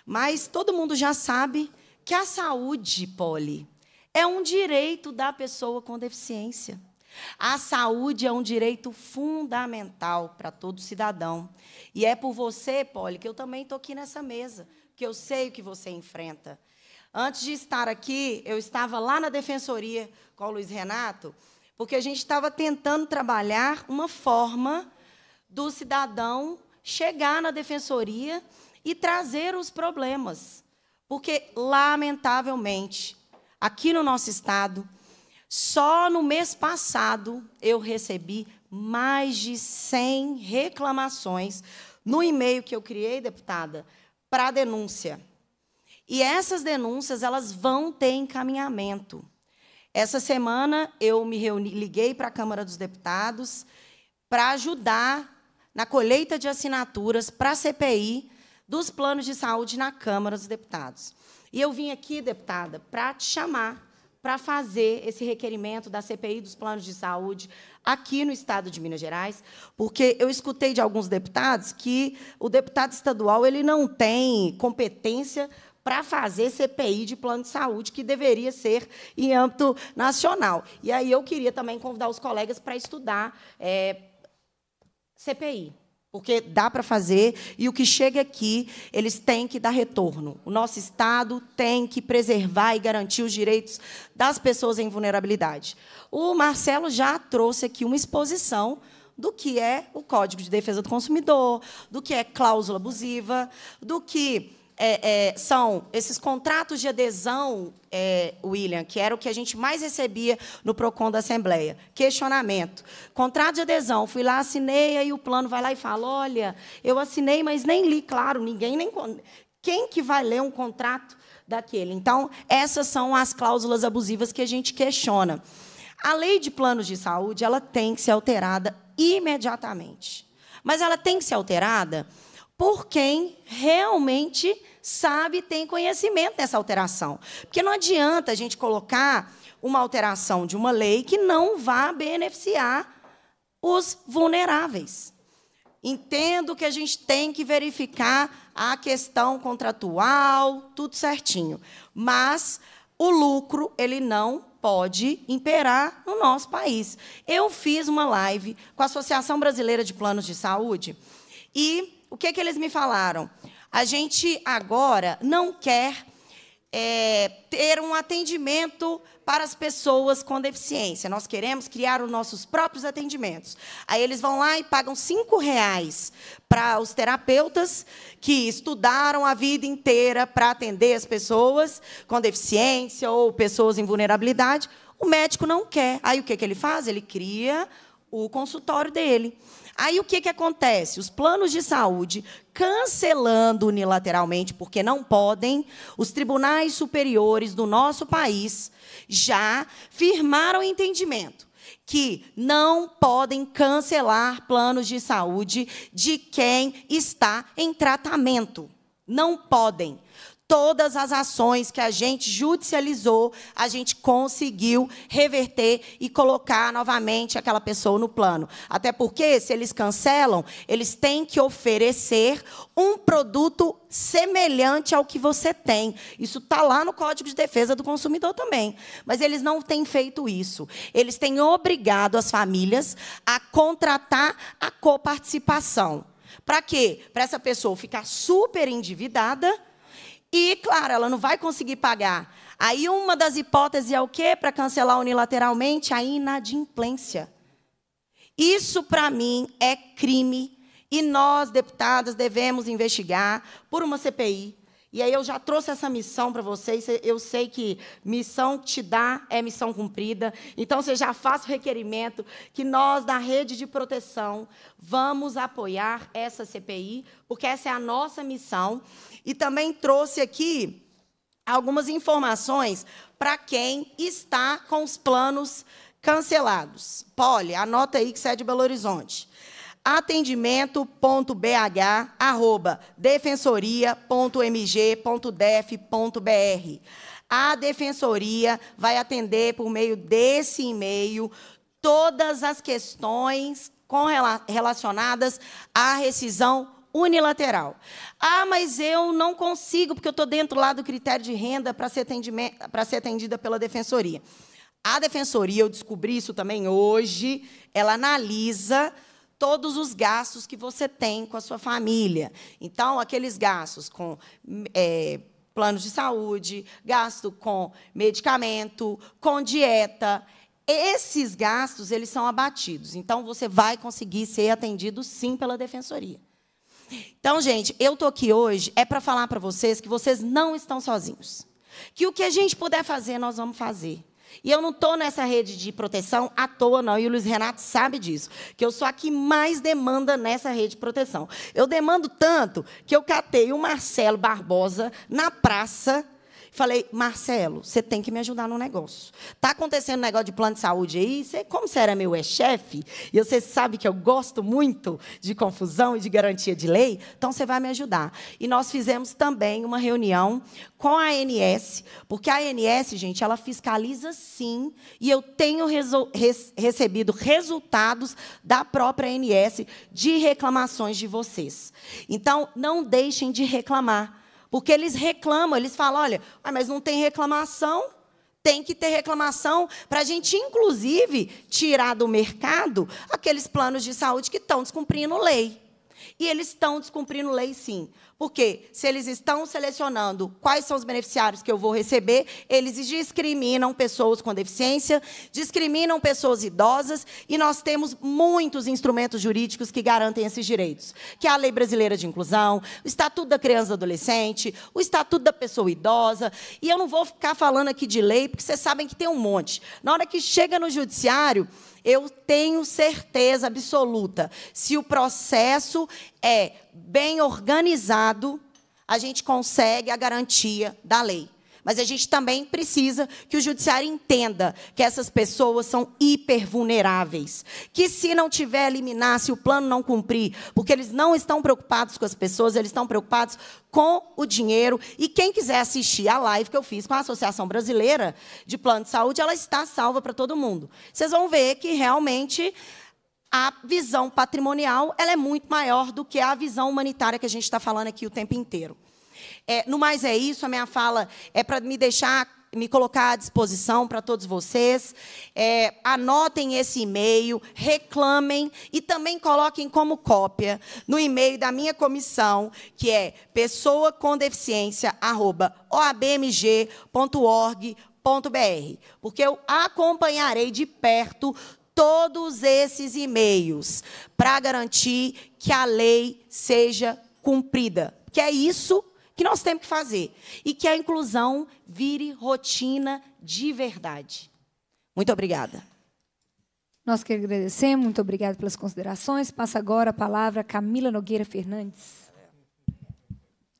Mas todo mundo já sabe que a saúde, Poli, é um direito da pessoa com deficiência. A saúde é um direito fundamental para todo cidadão. E é por você, Poli, que eu também estou aqui nessa mesa que eu sei o que você enfrenta. Antes de estar aqui, eu estava lá na defensoria com o Luiz Renato, porque a gente estava tentando trabalhar uma forma do cidadão chegar na defensoria e trazer os problemas. Porque, lamentavelmente, aqui no nosso estado, só no mês passado eu recebi mais de 100 reclamações no e-mail que eu criei, deputada, para a denúncia. E essas denúncias, elas vão ter encaminhamento. Essa semana eu me reuni, liguei para a Câmara dos Deputados para ajudar na colheita de assinaturas para a CPI dos planos de saúde na Câmara dos Deputados. E eu vim aqui, deputada, para te chamar para fazer esse requerimento da CPI dos planos de saúde aqui no estado de Minas Gerais, porque eu escutei de alguns deputados que o deputado estadual ele não tem competência para fazer CPI de plano de saúde, que deveria ser em âmbito nacional. E aí eu queria também convidar os colegas para estudar é, eh, CPI porque dá para fazer e o que chega aqui, eles têm que dar retorno. O nosso Estado tem que preservar e garantir os direitos das pessoas em vulnerabilidade. O Marcelo já trouxe aqui uma exposição do que é o Código de Defesa do Consumidor, do que é cláusula abusiva, do que é, é, são esses contratos de adesão, é, William, que era o que a gente mais recebia no PROCON da Assembleia. Questionamento. Contrato de adesão, fui lá, assinei, aí o plano vai lá e fala, olha, eu assinei, mas nem li, claro, ninguém nem... Quem que vai ler um contrato daquele? Então, essas são as cláusulas abusivas que a gente questiona. A lei de planos de saúde, ela tem que ser alterada imediatamente. Mas ela tem que ser alterada por quem realmente sabe e tem conhecimento dessa alteração. Porque não adianta a gente colocar uma alteração de uma lei que não vá beneficiar os vulneráveis. Entendo que a gente tem que verificar a questão contratual, tudo certinho, mas o lucro ele não pode imperar no nosso país. Eu fiz uma live com a Associação Brasileira de Planos de Saúde e o que, é que eles me falaram? A gente agora não quer é, ter um atendimento para as pessoas com deficiência. Nós queremos criar os nossos próprios atendimentos. Aí eles vão lá e pagam cinco reais para os terapeutas que estudaram a vida inteira para atender as pessoas com deficiência ou pessoas em vulnerabilidade. O médico não quer. Aí o que, é que ele faz? Ele cria o consultório dele. Aí o que, que acontece? Os planos de saúde cancelando unilateralmente, porque não podem, os tribunais superiores do nosso país já firmaram entendimento que não podem cancelar planos de saúde de quem está em tratamento. Não podem todas as ações que a gente judicializou, a gente conseguiu reverter e colocar novamente aquela pessoa no plano. Até porque, se eles cancelam, eles têm que oferecer um produto semelhante ao que você tem. Isso está lá no Código de Defesa do Consumidor também. Mas eles não têm feito isso. Eles têm obrigado as famílias a contratar a coparticipação. Para quê? Para essa pessoa ficar super endividada e, claro, ela não vai conseguir pagar. Aí uma das hipóteses é o quê? Para cancelar unilateralmente a inadimplência. Isso para mim é crime e nós, deputadas, devemos investigar por uma CPI. E aí eu já trouxe essa missão para vocês. Eu sei que missão te dá é missão cumprida. Então você já faz o requerimento que nós da rede de proteção vamos apoiar essa CPI, porque essa é a nossa missão e também trouxe aqui algumas informações para quem está com os planos cancelados. Poli, anota aí que você é de Belo Horizonte. atendimento.bh@defensoria.mg.def.br. A defensoria vai atender por meio desse e-mail todas as questões com, relacionadas à rescisão unilateral. Ah, mas eu não consigo, porque eu estou dentro lá do critério de renda para ser, ser atendida pela defensoria. A defensoria, eu descobri isso também hoje, ela analisa todos os gastos que você tem com a sua família. Então, aqueles gastos com é, plano de saúde, gasto com medicamento, com dieta. Esses gastos eles são abatidos. Então, você vai conseguir ser atendido, sim, pela defensoria. Então, gente, eu tô aqui hoje é para falar para vocês que vocês não estão sozinhos. Que o que a gente puder fazer, nós vamos fazer. E eu não estou nessa rede de proteção à toa, não. E o Luiz Renato sabe disso. Que eu sou a que mais demanda nessa rede de proteção. Eu demando tanto que eu catei o Marcelo Barbosa na praça Falei, Marcelo, você tem que me ajudar no negócio. Está acontecendo um negócio de plano de saúde aí? Você, como você era meu ex-chefe, e você sabe que eu gosto muito de confusão e de garantia de lei, então você vai me ajudar. E nós fizemos também uma reunião com a ANS, porque a ANS, gente, ela fiscaliza sim, e eu tenho resol res recebido resultados da própria ANS de reclamações de vocês. Então, não deixem de reclamar porque eles reclamam, eles falam: olha, ah, mas não tem reclamação. Tem que ter reclamação para a gente, inclusive, tirar do mercado aqueles planos de saúde que estão descumprindo lei. E eles estão descumprindo lei, sim. Porque se eles estão selecionando quais são os beneficiários que eu vou receber, eles discriminam pessoas com deficiência, discriminam pessoas idosas, e nós temos muitos instrumentos jurídicos que garantem esses direitos, que é a Lei Brasileira de Inclusão, o Estatuto da Criança e Adolescente, o Estatuto da Pessoa Idosa, e eu não vou ficar falando aqui de lei, porque vocês sabem que tem um monte. Na hora que chega no judiciário, eu tenho certeza absoluta se o processo é bem organizado, a gente consegue a garantia da lei. Mas a gente também precisa que o judiciário entenda que essas pessoas são hipervulneráveis. Que se não tiver eliminar, se o plano não cumprir, porque eles não estão preocupados com as pessoas, eles estão preocupados com o dinheiro. E quem quiser assistir a live que eu fiz com a Associação Brasileira de Plano de Saúde, ela está salva para todo mundo. Vocês vão ver que realmente a visão patrimonial ela é muito maior do que a visão humanitária que a gente está falando aqui o tempo inteiro. É, no mais é isso, a minha fala é para me deixar, me colocar à disposição para todos vocês. É, anotem esse e-mail, reclamem e também coloquem como cópia no e-mail da minha comissão, que é pessoa com deficiência, oabmg.org.br, porque eu acompanharei de perto todos esses e-mails para garantir que a lei seja cumprida. Que é isso que nós temos que fazer. E que a inclusão vire rotina de verdade. Muito obrigada. Nós que agradecemos, muito obrigada pelas considerações. Passa agora a palavra a Camila Nogueira Fernandes.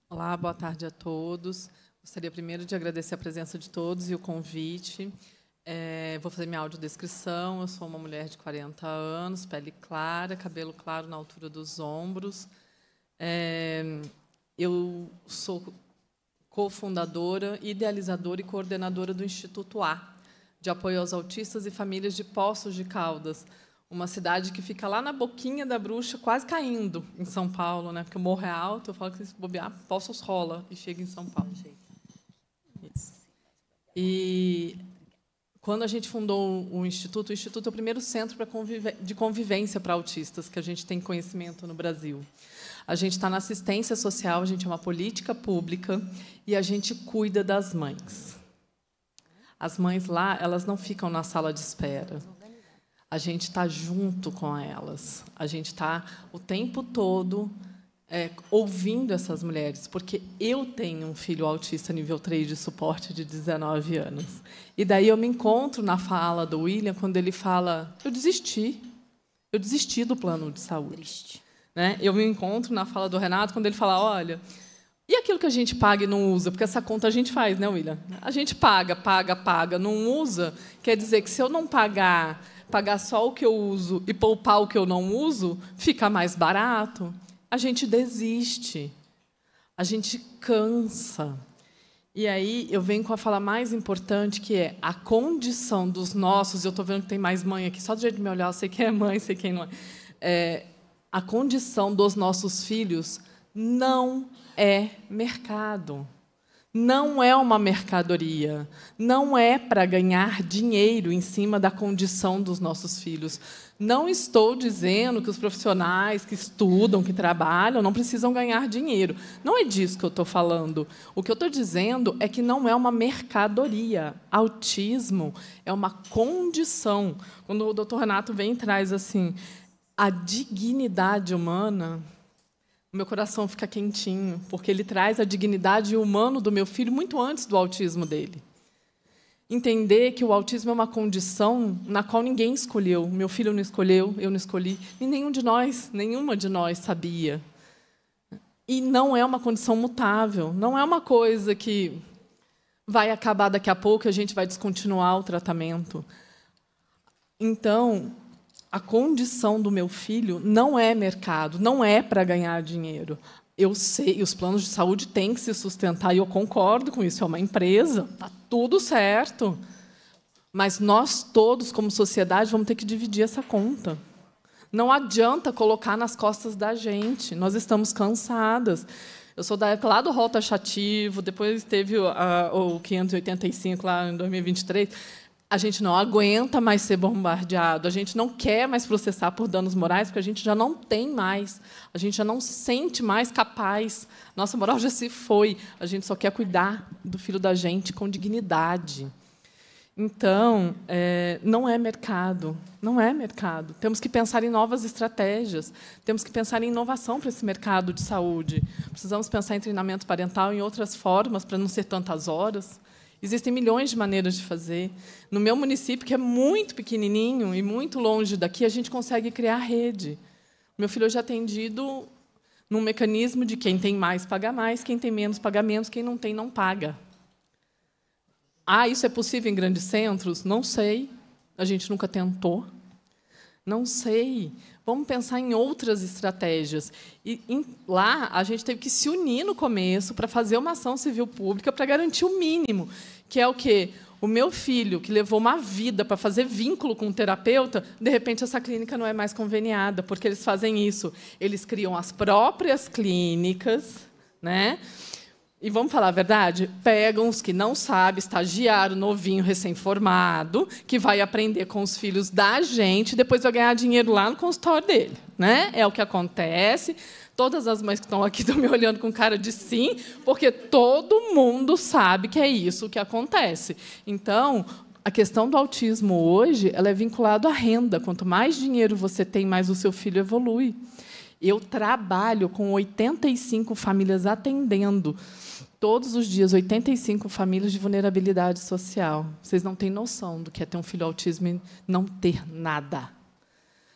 Olá, boa tarde a todos. Gostaria primeiro de agradecer a presença de todos e o convite. É, vou fazer minha audiodescrição. Eu sou uma mulher de 40 anos, pele clara, cabelo claro na altura dos ombros. É, eu sou cofundadora, idealizadora e coordenadora do Instituto A, de apoio aos autistas e famílias de Poços de Caldas, uma cidade que fica lá na boquinha da bruxa, quase caindo em São Paulo, né? Porque o morro é alto, eu falo que se bobear, Poços rola e chega em São Paulo. Isso. E quando a gente fundou o Instituto, o Instituto é o primeiro centro de convivência para autistas que a gente tem conhecimento no Brasil. A gente está na assistência social, a gente é uma política pública e a gente cuida das mães. As mães lá, elas não ficam na sala de espera. A gente está junto com elas. A gente está o tempo todo é, ouvindo essas mulheres, porque eu tenho um filho autista nível 3 de suporte de 19 anos. E daí eu me encontro na fala do William quando ele fala: Eu desisti. Eu desisti do plano de saúde. Triste. Né? Eu me encontro na fala do Renato quando ele fala: Olha. E aquilo que a gente paga e não usa? Porque essa conta a gente faz, né, William? A gente paga, paga, paga, não usa. Quer dizer que se eu não pagar, pagar só o que eu uso e poupar o que eu não uso, fica mais barato a gente desiste, a gente cansa. E aí eu venho com a fala mais importante, que é a condição dos nossos. Eu estou vendo que tem mais mãe aqui, só do jeito de me olhar, eu sei quem é mãe, sei quem não é. é a condição dos nossos filhos não é mercado. Não é uma mercadoria. Não é para ganhar dinheiro em cima da condição dos nossos filhos. Não estou dizendo que os profissionais que estudam, que trabalham, não precisam ganhar dinheiro. Não é disso que eu estou falando. O que eu estou dizendo é que não é uma mercadoria. Autismo é uma condição. Quando o doutor Renato vem e traz assim, a dignidade humana, meu coração fica quentinho, porque ele traz a dignidade humana do meu filho muito antes do autismo dele entender que o autismo é uma condição na qual ninguém escolheu. Meu filho não escolheu, eu não escolhi, e nenhum de nós, nenhuma de nós sabia. E não é uma condição mutável, não é uma coisa que vai acabar daqui a pouco e a gente vai descontinuar o tratamento. Então, a condição do meu filho não é mercado, não é para ganhar dinheiro eu sei, os planos de saúde têm que se sustentar, e eu concordo com isso, é uma empresa, está tudo certo. Mas nós todos, como sociedade, vamos ter que dividir essa conta. Não adianta colocar nas costas da gente, nós estamos cansadas. Eu sou da época lá do rol taxativo, depois teve o 585 lá em 2023 a gente não aguenta mais ser bombardeado, a gente não quer mais processar por danos morais, porque a gente já não tem mais, a gente já não se sente mais capaz, nossa moral já se foi, a gente só quer cuidar do filho da gente com dignidade. Então, é, não é mercado, não é mercado. Temos que pensar em novas estratégias, temos que pensar em inovação para esse mercado de saúde. Precisamos pensar em treinamento parental, em outras formas, para não ser tantas horas. Existem milhões de maneiras de fazer. No meu município, que é muito pequenininho e muito longe daqui, a gente consegue criar rede. Meu filho já é atendido num mecanismo de quem tem mais paga mais, quem tem menos paga menos, quem não tem não paga. Ah, isso é possível em grandes centros? Não sei. A gente nunca tentou. Não sei. Vamos pensar em outras estratégias. E em, lá a gente teve que se unir no começo para fazer uma ação civil pública para garantir o mínimo que é o quê? O meu filho, que levou uma vida para fazer vínculo com o terapeuta, de repente essa clínica não é mais conveniada, porque eles fazem isso. Eles criam as próprias clínicas, né? E vamos falar a verdade? Pegam os que não sabem, estagiário, novinho, recém-formado, que vai aprender com os filhos da gente, depois vai ganhar dinheiro lá no consultório dele. Né? É o que acontece. Todas as mães que estão aqui [laughs] estão me olhando com cara de sim, porque todo mundo sabe que é isso que acontece. Então, a questão do autismo hoje ela é vinculada à renda. Quanto mais dinheiro você tem, mais o seu filho evolui. Eu trabalho com 85 famílias atendendo todos os dias 85 famílias de vulnerabilidade social. Vocês não têm noção do que é ter um filho autismo e não ter nada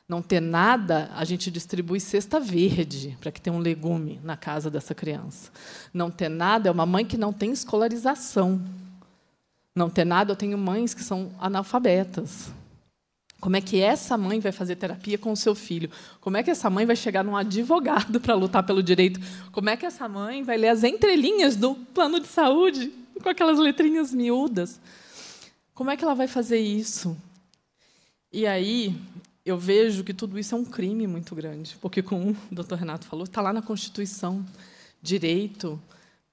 não ter nada, a gente distribui cesta verde para que tenha um legume na casa dessa criança. Não ter nada é uma mãe que não tem escolarização. Não ter nada, eu tenho mães que são analfabetas. Como é que essa mãe vai fazer terapia com o seu filho? Como é que essa mãe vai chegar num advogado para lutar pelo direito? Como é que essa mãe vai ler as entrelinhas do plano de saúde com aquelas letrinhas miúdas? Como é que ela vai fazer isso? E aí, eu vejo que tudo isso é um crime muito grande, porque, como o doutor Renato falou, está lá na Constituição direito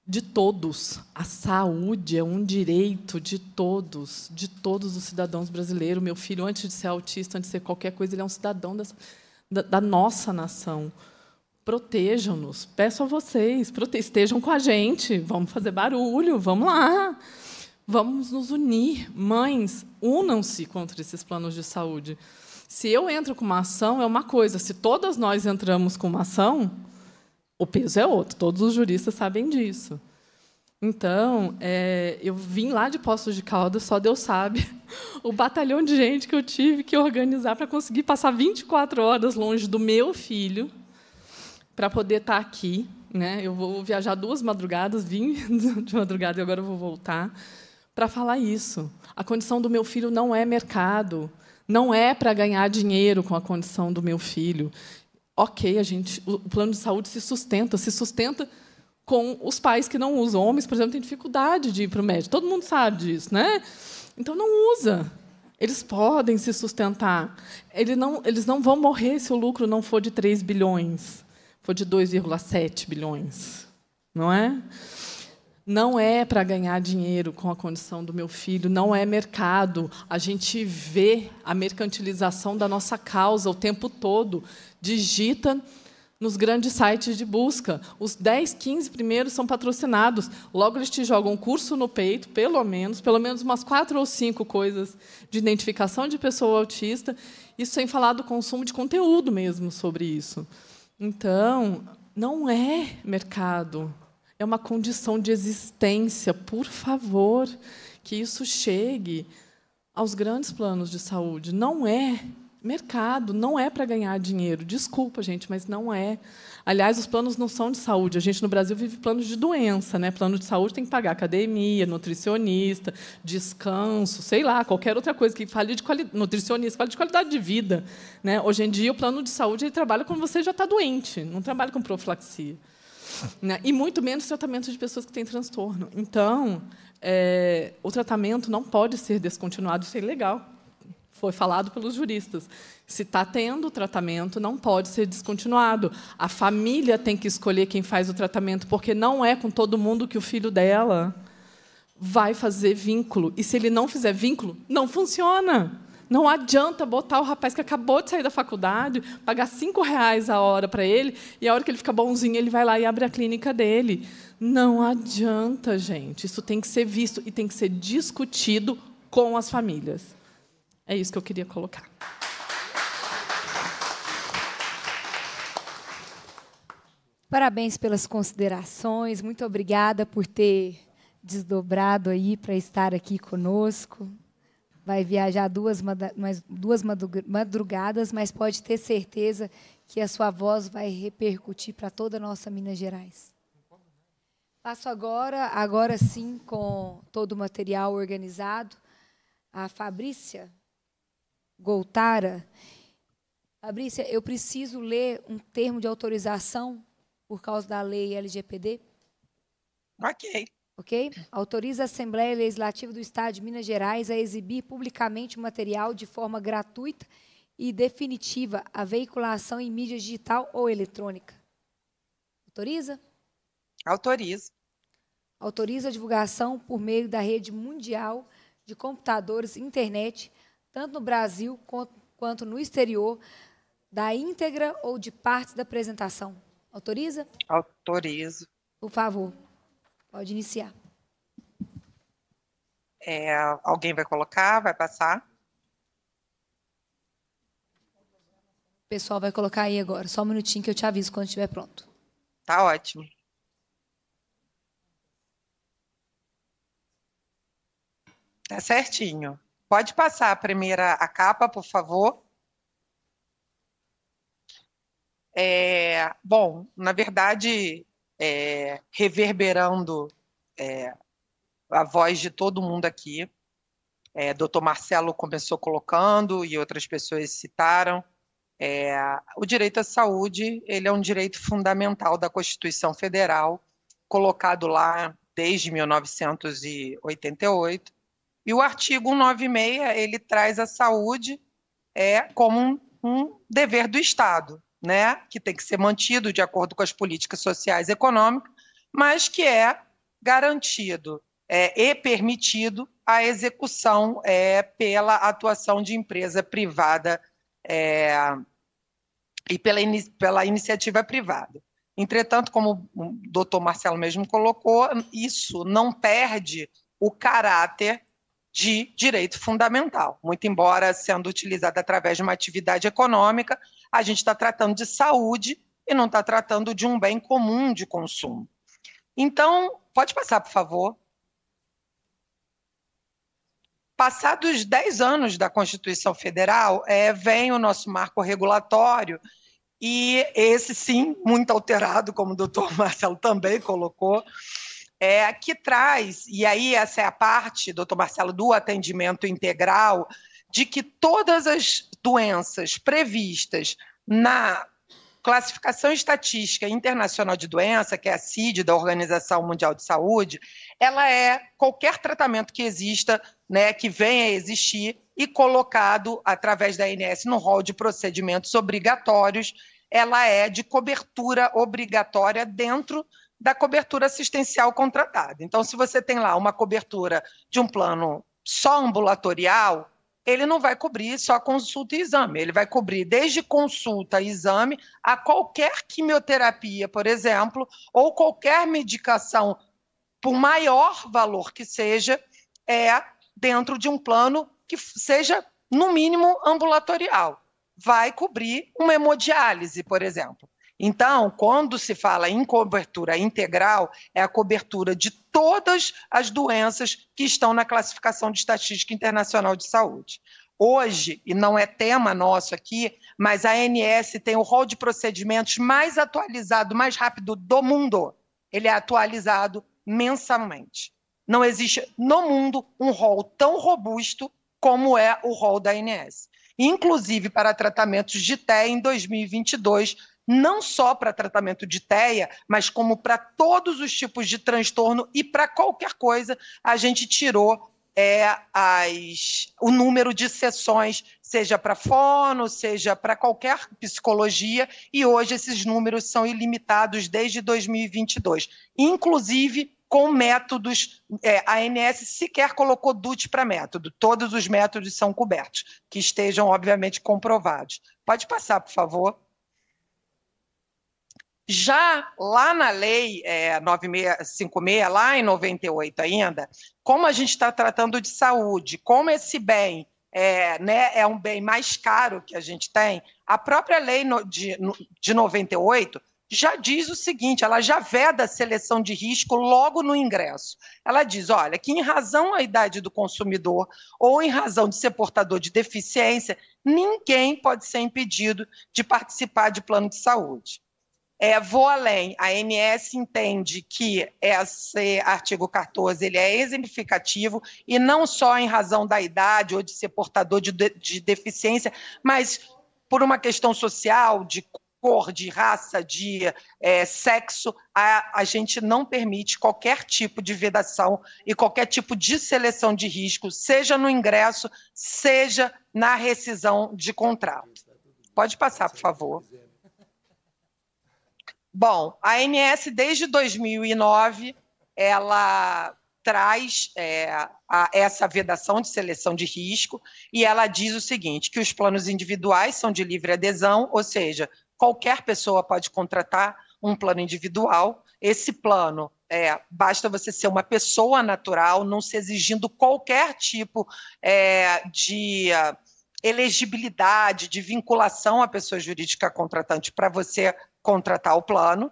de todos. A saúde é um direito de todos, de todos os cidadãos brasileiros. Meu filho, antes de ser autista, antes de ser qualquer coisa, ele é um cidadão da, da, nossa nação. Protejam-nos. Peço a vocês, prote estejam com a gente. Vamos fazer barulho, vamos lá. Vamos nos unir. Mães, unam-se contra esses planos de saúde. Se eu entro com uma ação, é uma coisa. Se todas nós entramos com uma ação, o peso é outro. Todos os juristas sabem disso. Então, é, eu vim lá de Poços de Caldas, só Deus sabe, [laughs] o batalhão de gente que eu tive que organizar para conseguir passar 24 horas longe do meu filho, para poder estar tá aqui. Né? Eu vou viajar duas madrugadas, vim [laughs] de madrugada e agora vou voltar, para falar isso. A condição do meu filho não é mercado não é para ganhar dinheiro com a condição do meu filho. Ok, a gente, o plano de saúde se sustenta, se sustenta com os pais que não usam. Homens, por exemplo, têm dificuldade de ir para o médico. Todo mundo sabe disso, né? Então não usa. Eles podem se sustentar. Eles não, eles não vão morrer se o lucro não for de 3 bilhões, for de 2,7 bilhões. Não é? não é para ganhar dinheiro com a condição do meu filho, não é mercado. A gente vê a mercantilização da nossa causa o tempo todo. Digita nos grandes sites de busca. Os 10, 15 primeiros são patrocinados. Logo eles te jogam um curso no peito, pelo menos, pelo menos umas quatro ou cinco coisas de identificação de pessoa autista, isso sem falar do consumo de conteúdo mesmo sobre isso. Então, não é mercado, é uma condição de existência. Por favor, que isso chegue aos grandes planos de saúde. Não é mercado, não é para ganhar dinheiro. Desculpa, gente, mas não é. Aliás, os planos não são de saúde. A gente no Brasil vive planos de doença, né? Plano de saúde tem que pagar academia, nutricionista, descanso, sei lá, qualquer outra coisa que fale de qualidade, nutricionista, fale de qualidade de vida, né? Hoje em dia o plano de saúde ele trabalha quando você já está doente, não trabalha com profilaxia. Né? E muito menos tratamento de pessoas que têm transtorno. Então, é, o tratamento não pode ser descontinuado, isso é ilegal. Foi falado pelos juristas. Se está tendo tratamento, não pode ser descontinuado. A família tem que escolher quem faz o tratamento, porque não é com todo mundo que o filho dela vai fazer vínculo. E se ele não fizer vínculo, não funciona. Não adianta botar o rapaz que acabou de sair da faculdade, pagar cinco reais a hora para ele, e a hora que ele fica bonzinho, ele vai lá e abre a clínica dele. Não adianta, gente. Isso tem que ser visto e tem que ser discutido com as famílias. É isso que eu queria colocar. Parabéns pelas considerações. Muito obrigada por ter desdobrado aí para estar aqui conosco vai viajar duas, mais, duas madrugadas, mas pode ter certeza que a sua voz vai repercutir para toda a nossa Minas Gerais. Passo agora, agora sim, com todo o material organizado, a Fabrícia Goltara. Fabrícia, eu preciso ler um termo de autorização por causa da lei LGPD. Ok ok? Autoriza a Assembleia Legislativa do Estado de Minas Gerais a exibir publicamente o material de forma gratuita e definitiva a veiculação em mídia digital ou eletrônica. Autoriza? Autoriza. Autoriza a divulgação por meio da rede mundial de computadores e internet, tanto no Brasil quanto no exterior, da íntegra ou de partes da apresentação. Autoriza? Autorizo. Por favor. Pode iniciar. É, alguém vai colocar, vai passar? O pessoal vai colocar aí agora. Só um minutinho que eu te aviso quando estiver pronto. Tá ótimo. Tá certinho. Pode passar a primeira a capa, por favor. É, bom, na verdade, é, reverberando é, a voz de todo mundo aqui. É, Dr. Marcelo começou colocando e outras pessoas citaram. É, o direito à saúde ele é um direito fundamental da Constituição Federal, colocado lá desde 1988. E o artigo 96 ele traz a saúde é, como um, um dever do Estado né, que tem que ser mantido de acordo com as políticas sociais e econômicas, mas que é garantido é, e permitido a execução é, pela atuação de empresa privada é, e pela, in, pela iniciativa privada. Entretanto, como o doutor Marcelo mesmo colocou, isso não perde o caráter de direito fundamental. Muito embora sendo utilizada através de uma atividade econômica, a gente está tratando de saúde e não está tratando de um bem comum de consumo. Então, pode passar, por favor. Passados 10 anos da Constituição Federal, é, vem o nosso marco regulatório, e esse sim, muito alterado, como o doutor [laughs] Marcelo também colocou, é, que traz, e aí essa é a parte, doutor Marcelo, do atendimento integral, de que todas as doenças previstas na classificação estatística internacional de doença, que é a CID, da Organização Mundial de Saúde, ela é qualquer tratamento que exista, né, que venha a existir e colocado através da ANS no rol de procedimentos obrigatórios, ela é de cobertura obrigatória dentro da cobertura assistencial contratada. Então, se você tem lá uma cobertura de um plano só ambulatorial, ele não vai cobrir só consulta e exame, ele vai cobrir desde consulta e exame a qualquer quimioterapia, por exemplo, ou qualquer medicação, por maior valor que seja, é dentro de um plano que seja, no mínimo, ambulatorial. Vai cobrir uma hemodiálise, por exemplo. Então, quando se fala em cobertura integral, é a cobertura de todas as doenças que estão na classificação de estatística internacional de saúde. Hoje, e não é tema nosso aqui, mas a ANS tem o rol de procedimentos mais atualizado, mais rápido do mundo. Ele é atualizado mensalmente. Não existe no mundo um rol tão robusto como é o rol da ANS. Inclusive para tratamentos de TE em 2022, não só para tratamento de TEA, mas como para todos os tipos de transtorno e para qualquer coisa, a gente tirou é, as, o número de sessões, seja para fono, seja para qualquer psicologia, e hoje esses números são ilimitados desde 2022, inclusive com métodos, é, a ANS sequer colocou DUT para método, todos os métodos são cobertos, que estejam, obviamente, comprovados. Pode passar, por favor. Já lá na lei é, 9656, lá em 98 ainda, como a gente está tratando de saúde, como esse bem é, né, é um bem mais caro que a gente tem, a própria lei no, de, no, de 98 já diz o seguinte: ela já veda a seleção de risco logo no ingresso. Ela diz: olha, que em razão à idade do consumidor ou em razão de ser portador de deficiência, ninguém pode ser impedido de participar de plano de saúde. É, vou além, a MS entende que esse artigo 14 ele é exemplificativo e não só em razão da idade ou de ser portador de, de, de deficiência, mas por uma questão social, de cor, de raça, de é, sexo, a, a, gente não permite qualquer tipo de vedação e qualquer tipo de seleção de risco, seja no ingresso, seja na rescisão de contrato. Pode passar, por favor. Bom, a ANS desde 2009 ela traz é, a, essa vedação de seleção de risco e ela diz o seguinte, que os planos individuais são de livre adesão, ou seja, qualquer pessoa pode contratar um plano individual. Esse plano é, basta você ser uma pessoa natural, não se exigindo qualquer tipo é, de elegibilidade, de vinculação à pessoa jurídica contratante para você contratar o plano,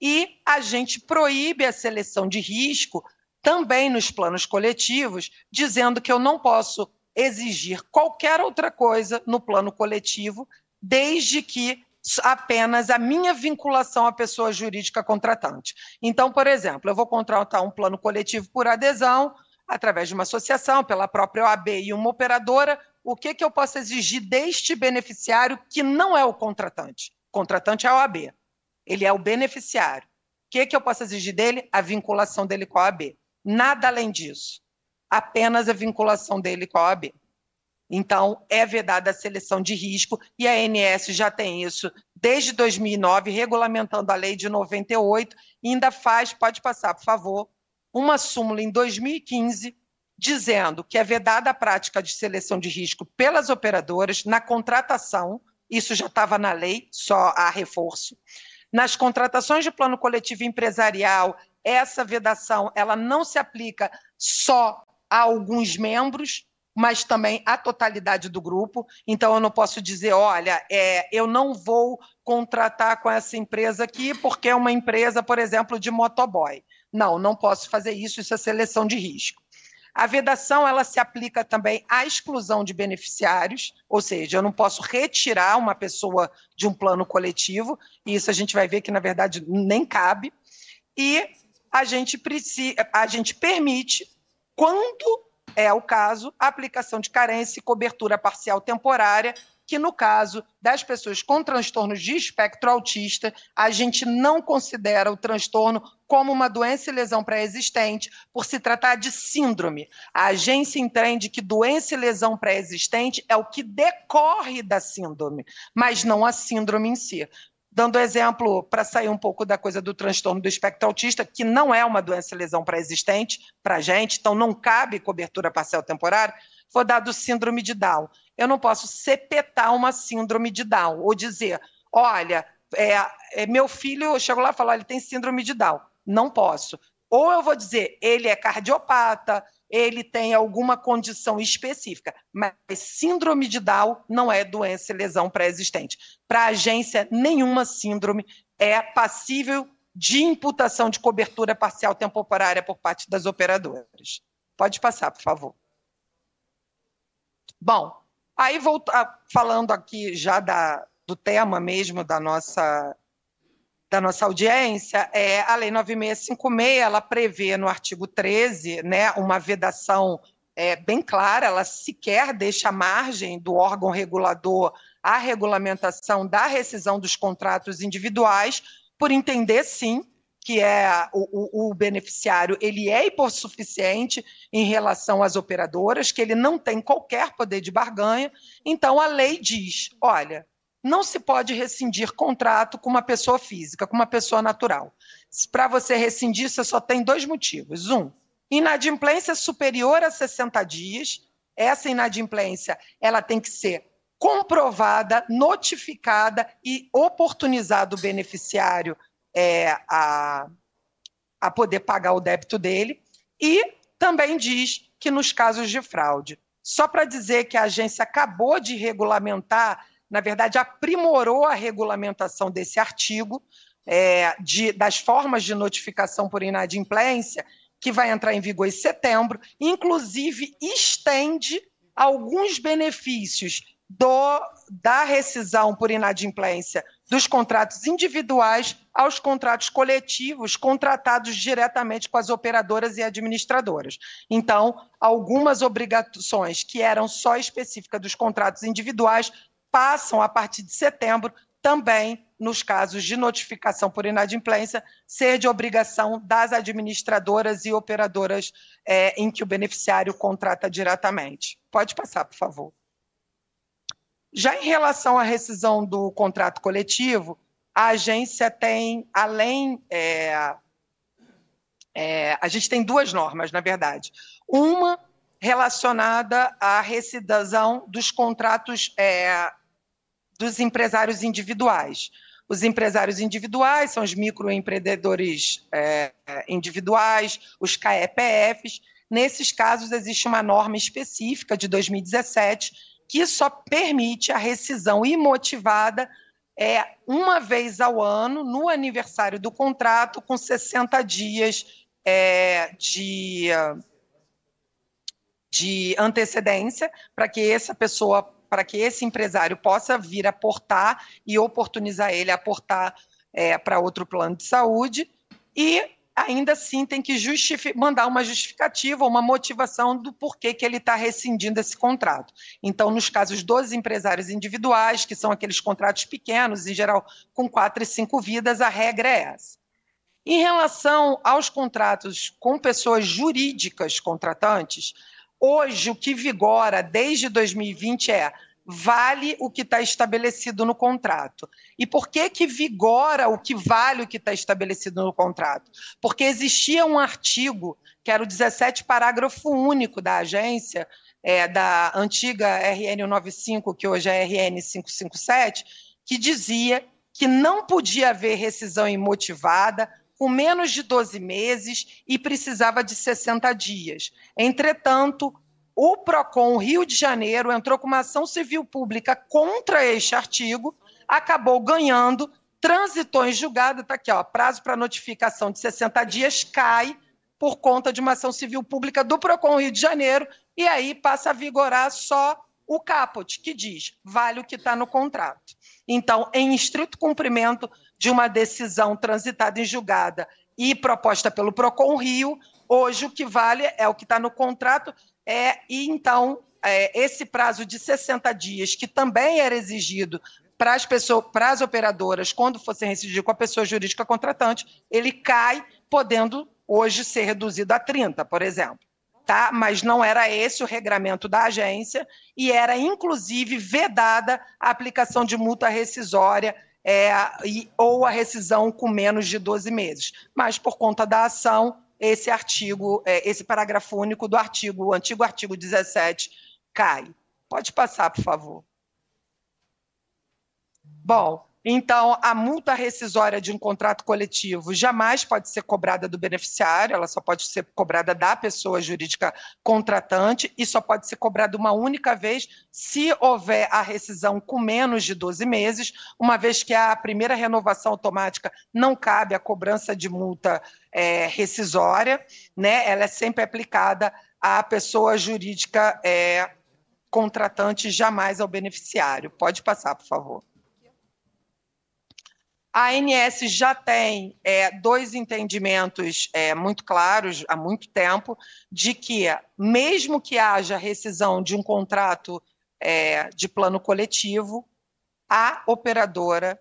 e a gente proíbe a seleção de risco também nos planos coletivos, dizendo que eu não posso exigir qualquer outra coisa no plano coletivo, desde que apenas a minha vinculação à pessoa jurídica contratante. Então, por exemplo, eu vou contratar um plano coletivo por adesão, através de uma associação, pela própria OAB e uma operadora, o que, que eu posso exigir deste beneficiário que não é o contratante? O contratante é a OAB. Ele é o beneficiário. O que, que eu posso exigir dele? A vinculação dele com a OAB. Nada além disso. Apenas a vinculação dele com a OAB. Então, é vedada a seleção de risco e a ANS já tem isso desde 2009, regulamentando a lei de 98, e ainda faz, pode passar, por favor, uma súmula em 2015 dizendo que é vedada a prática de seleção de risco pelas operadoras na contratação, isso já estava na lei, só há reforço, nas contratações de plano coletivo empresarial, essa vedação ela não se aplica só a alguns membros, mas também à totalidade do grupo. Então, eu não posso dizer, olha, é, eu não vou contratar com essa empresa aqui porque é uma empresa, por exemplo, de motoboy. Não, não posso fazer isso, isso é seleção de risco. A vedação ela se aplica também à exclusão de beneficiários, ou seja, eu não posso retirar uma pessoa de um plano coletivo, e isso a gente vai ver que, na verdade, nem cabe. E a gente, precisa, a gente permite, quando é o caso, a aplicação de carência e cobertura parcial temporária que no caso das pessoas com transtornos de espectro autista, a gente não considera o transtorno como uma doença e lesão pré-existente, por se tratar de síndrome. A agência entende que doença e lesão pré-existente é o que decorre da síndrome, mas não a síndrome em si. Dando exemplo, para sair um pouco da coisa do transtorno do espectro autista, que não é uma doença e lesão pré-existente para a gente, então não cabe cobertura parcial temporária, vou dar do síndrome de Down. Eu não posso sepetar uma síndrome de Down ou dizer, olha, é, é meu filho chegou lá e falou, ele tem síndrome de Down. Não posso. Ou eu vou dizer, ele é cardiopata, ele tem alguma condição específica, mas síndrome de Down não é doença e lesão pré-existente. Para a agência, nenhuma síndrome é passível de imputação de cobertura parcial temporária por parte das operadoras. Pode passar, por favor. Bom, aí volta, ah, falando aqui já da, do tema mesmo da nossa da nossa audiência, é, a Lei 9656, ela prevê no artigo 13, né, uma vedação é, bem clara, ela sequer deixa margem do órgão regulador à regulamentação da rescisão dos contratos individuais, por entender, sim, que é o, o, o, beneficiário, ele é hipossuficiente em relação às operadoras, que ele não tem qualquer poder de barganha. Então, a lei diz: olha, não se pode rescindir contrato com uma pessoa física, com uma pessoa natural. Para você rescindir, você só tem dois motivos. Um, inadimplência superior a 60 dias. Essa inadimplência ela tem que ser comprovada, notificada e oportunizado o beneficiário é, a, a poder pagar o débito dele, e também diz que nos casos de fraude. Só para dizer que a agência acabou de regulamentar, na verdade, aprimorou a regulamentação desse artigo é, de, das formas de notificação por inadimplência, que vai entrar em vigor em setembro, inclusive estende alguns benefícios do, da rescisão por inadimplência dos contratos individuais aos contratos coletivos contratados diretamente com as operadoras e administradoras. Então, algumas obrigações que eram só específicas dos contratos individuais passam a partir de setembro também nos casos de notificação por inadimplência, ser de obrigação das administradoras e operadoras é, em que o beneficiário contrata diretamente. Pode passar, por favor. Já em relação à rescisão do contrato coletivo, a agência tem, além. É, é, a gente tem duas normas, na verdade. Uma relacionada à rescisão dos contratos é, dos empresários individuais. Os empresários individuais são os microempreendedores é, individuais, os KEPFs. Nesses casos, existe uma norma específica de 2017 que só permite a rescisão imotivada é, uma vez ao ano, no aniversário do contrato, com 60 dias é, de, de antecedência, para que essa pessoa, para que esse empresário possa vir aportar e oportunizar ele a aportar é, para outro plano de saúde. E ainda assim tem que mandar uma justificativa, uma motivação do porquê que ele está rescindindo esse contrato. Então, nos casos dos empresários individuais, que são aqueles contratos pequenos, em geral com quatro e cinco vidas, a regra é essa. Em relação aos contratos com pessoas jurídicas contratantes, hoje o que vigora desde 2020 é vale o que está estabelecido no contrato. E por que que vigora o que vale o que está estabelecido no contrato? Porque existia um artigo, que era o 17, parágrafo único da agência, é, da antiga RN 95, que hoje é RN 557, que dizia que não podia haver rescisão imotivada com menos de 12 meses e precisava de 60 dias. Entretanto, o PROCON Rio de Janeiro entrou com uma ação civil pública contra este artigo, acabou ganhando, transitou em julgado, está aqui, ó, prazo para notificação de 60 dias cai por conta de uma ação civil pública do PROCON Rio de Janeiro, e aí passa a vigorar só o caput, que diz, vale o que está no contrato. Então, em estrito cumprimento de uma decisão transitada em julgada e proposta pelo PROCON Rio, hoje o que vale é o que está no contrato é, e então, é, esse prazo de 60 dias, que também era exigido para as, pessoas, para as operadoras, quando fossem rescindir com a pessoa jurídica contratante, ele cai, podendo hoje ser reduzido a 30, por exemplo. Tá? Mas não era esse o regramento da agência e era, inclusive, vedada a aplicação de multa rescisória é, e, ou a rescisão com menos de 12 meses. Mas, por conta da ação, esse artigo, é, esse parágrafo único do artigo, o antigo artigo 17, cai. Pode passar, por favor. Bom, então, a multa rescisória de um contrato coletivo jamais pode ser cobrada do beneficiário, ela só pode ser cobrada da pessoa jurídica contratante e só pode ser cobrada uma única vez se houver a rescisão com menos de 12 meses, uma vez que a primeira renovação automática não cabe à cobrança de multa é, rescisória, né? ela é sempre aplicada à pessoa jurídica é, contratante, jamais ao beneficiário. Pode passar, por favor. A ANS já tem é, dois entendimentos é, muito claros há muito tempo de que, mesmo que haja rescisão de um contrato é, de plano coletivo, a operadora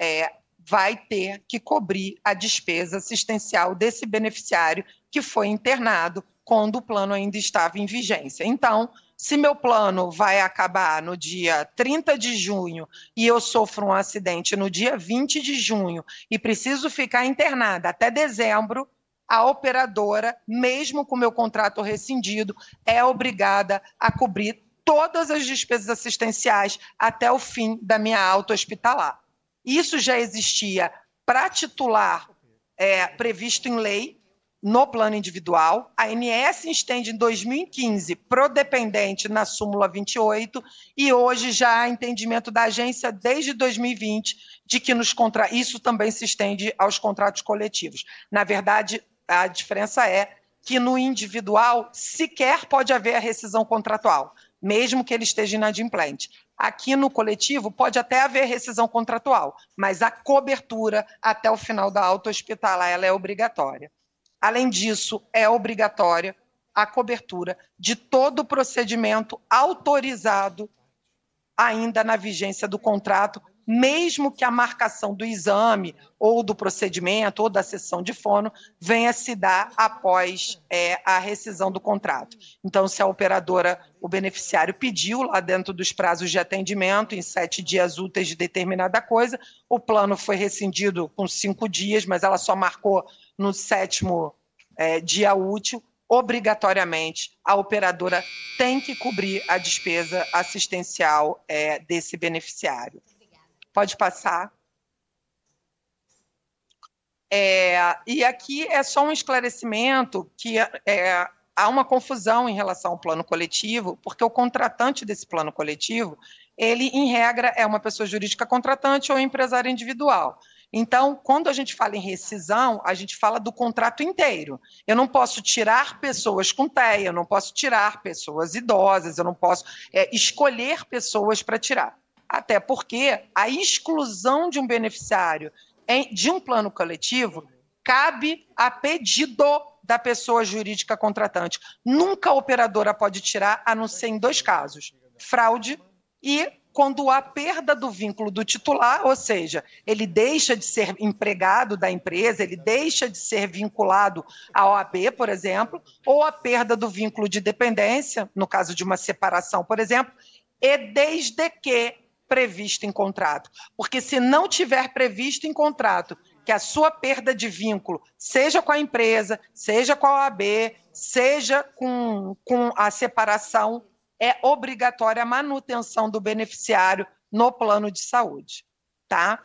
é, vai ter que cobrir a despesa assistencial desse beneficiário que foi internado quando o plano ainda estava em vigência. Então, se meu plano vai acabar no dia 30 de junho e eu sofro um acidente no dia 20 de junho e preciso ficar internada até dezembro, a operadora, mesmo com meu contrato rescindido, é obrigada a cobrir todas as despesas assistenciais até o fim da minha alta hospitalar. Isso já existia para titular é, previsto em lei, no plano individual. A ANS estende em 2015 pro dependente na súmula 28 e hoje já há entendimento da agência desde 2020 de que nos contra... isso também se estende aos contratos coletivos. Na verdade, a diferença é que no individual sequer pode haver a rescisão contratual, mesmo que ele esteja inadimplente. Aqui no coletivo pode até haver rescisão contratual, mas a cobertura até o final da auto-hospitalar ela é obrigatória. Além disso, é obrigatória a cobertura de todo o procedimento autorizado ainda na vigência do contrato, mesmo que a marcação do exame ou do procedimento ou da sessão de fono venha se dar após é, a rescisão do contrato. Então, se a operadora, o beneficiário pediu lá dentro dos prazos de atendimento, em sete dias úteis de determinada coisa, o plano foi rescindido com cinco dias, mas ela só marcou no sétimo é, dia útil, obrigatoriamente a operadora tem que cobrir a despesa assistencial é, desse beneficiário. Pode passar. É, e aqui é só um esclarecimento que é, há uma confusão em relação ao plano coletivo, porque o contratante desse plano coletivo, ele, em regra, é uma pessoa jurídica contratante ou empresário individual. Então, quando a gente fala em rescisão, a gente fala do contrato inteiro. Eu não posso tirar pessoas com TEA, eu não posso tirar pessoas idosas, eu não posso é, escolher pessoas para tirar. Até porque a exclusão de um beneficiário de um plano coletivo cabe a pedido da pessoa jurídica contratante. Nunca a operadora pode tirar, a não ser em dois casos: fraude e quando há perda do vínculo do titular, ou seja, ele deixa de ser empregado da empresa, ele deixa de ser vinculado à OAB, por exemplo, ou a perda do vínculo de dependência, no caso de uma separação, por exemplo, e desde que previsto em contrato. Porque se não tiver previsto em contrato que a sua perda de vínculo, seja com a empresa, seja com a OAB, seja com, com a separação, é obrigatória a manutenção do beneficiário no plano de saúde, tá?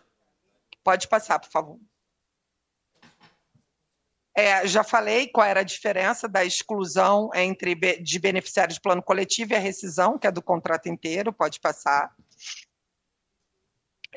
Pode passar, por favor. É, já falei qual era a diferença da exclusão entre de beneficiário de plano coletivo e a rescisão, que é do contrato inteiro, pode passar.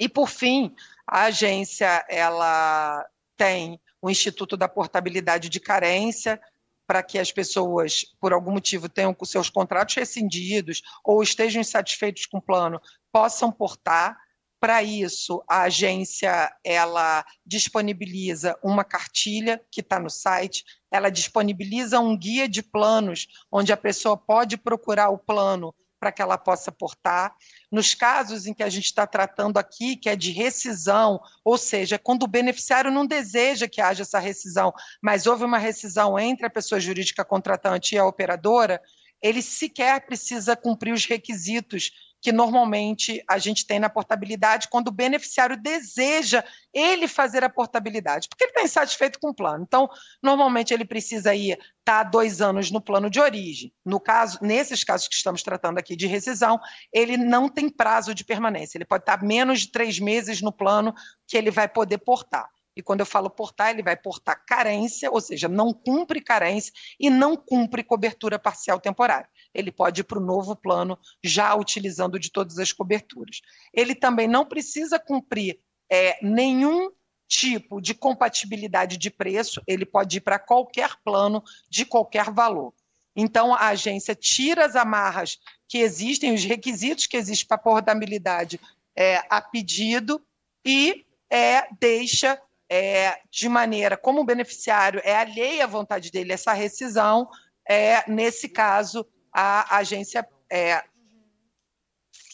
E por fim, a agência ela tem o Instituto da Portabilidade de Carência, para que as pessoas, por algum motivo, tenham seus contratos rescindidos ou estejam insatisfeitos com o plano, possam portar. Para isso, a agência ela disponibiliza uma cartilha que está no site, ela disponibiliza um guia de planos, onde a pessoa pode procurar o plano para que ela possa portar. Nos casos em que a gente está tratando aqui, que é de rescisão, ou seja, quando o beneficiário não deseja que haja essa rescisão, mas houve uma rescisão entre a pessoa jurídica contratante e a operadora, ele sequer precisa cumprir os requisitos que normalmente a gente tem na portabilidade quando o beneficiário deseja ele fazer a portabilidade, porque ele está insatisfeito com o plano. Então, normalmente ele precisa ir estar tá dois anos no plano de origem. No caso, nesses casos que estamos tratando aqui de rescisão, ele não tem prazo de permanência. Ele pode estar tá menos de três meses no plano que ele vai poder portar. E quando eu falo portar, ele vai portar carência, ou seja, não cumpre carência e não cumpre cobertura parcial temporária. Ele pode ir para o novo plano já utilizando de todas as coberturas. Ele também não precisa cumprir é, nenhum tipo de compatibilidade de preço, ele pode ir para qualquer plano de qualquer valor. Então, a agência tira as amarras que existem, os requisitos que existem para portabilidade é, a pedido e é, deixa é, de maneira como o beneficiário é alheia à vontade dele, essa rescisão, é, nesse caso, a agência é,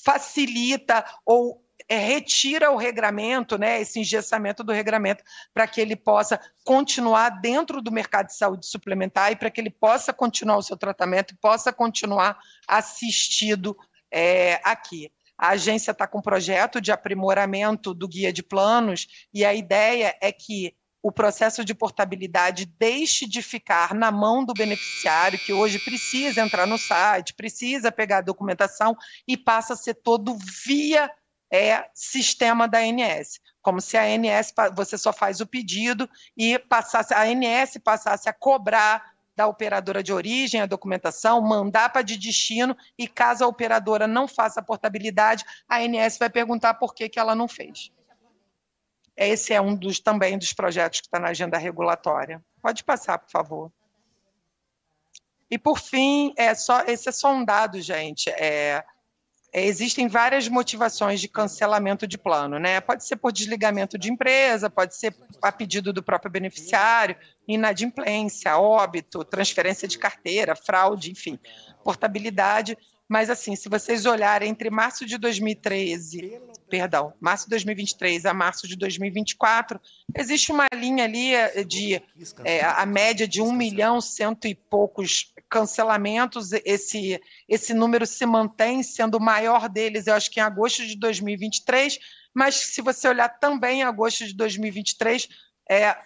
facilita ou é, retira o regramento, né, esse engessamento do regramento, para que ele possa continuar dentro do mercado de saúde suplementar e para que ele possa continuar o seu tratamento e possa continuar assistido é, aqui. A agência está com um projeto de aprimoramento do guia de planos e a ideia é que o processo de portabilidade deixe de ficar na mão do beneficiário, que hoje precisa entrar no site, precisa pegar a documentação e passa a ser todo via é, sistema da ANS. Como se a ANS, você só faz o pedido e passasse, a ANS passasse a cobrar da operadora de origem a documentação, mandar para de destino, e caso a operadora não faça a portabilidade, a ANS vai perguntar por que, que ela não fez. Esse é um dos também dos projetos que está na agenda regulatória. Pode passar, por favor. E por fim, é só, esse é só um dado, gente. é, existem várias motivações de cancelamento de plano, né? Pode ser por desligamento de empresa, pode ser a pedido do próprio beneficiário, inadimplência, óbito, transferência de carteira, fraude, enfim, portabilidade. Mas assim, se vocês olharem entre março de 2013, perdão, março de 2023 a março de 2024, existe uma linha ali eh, de é, a média de um milhão cento e poucos cancelamentos. Esse esse número se mantém, sendo o maior deles, eu acho que em agosto de 2023. Mas se você olhar também em agosto de 2023, é,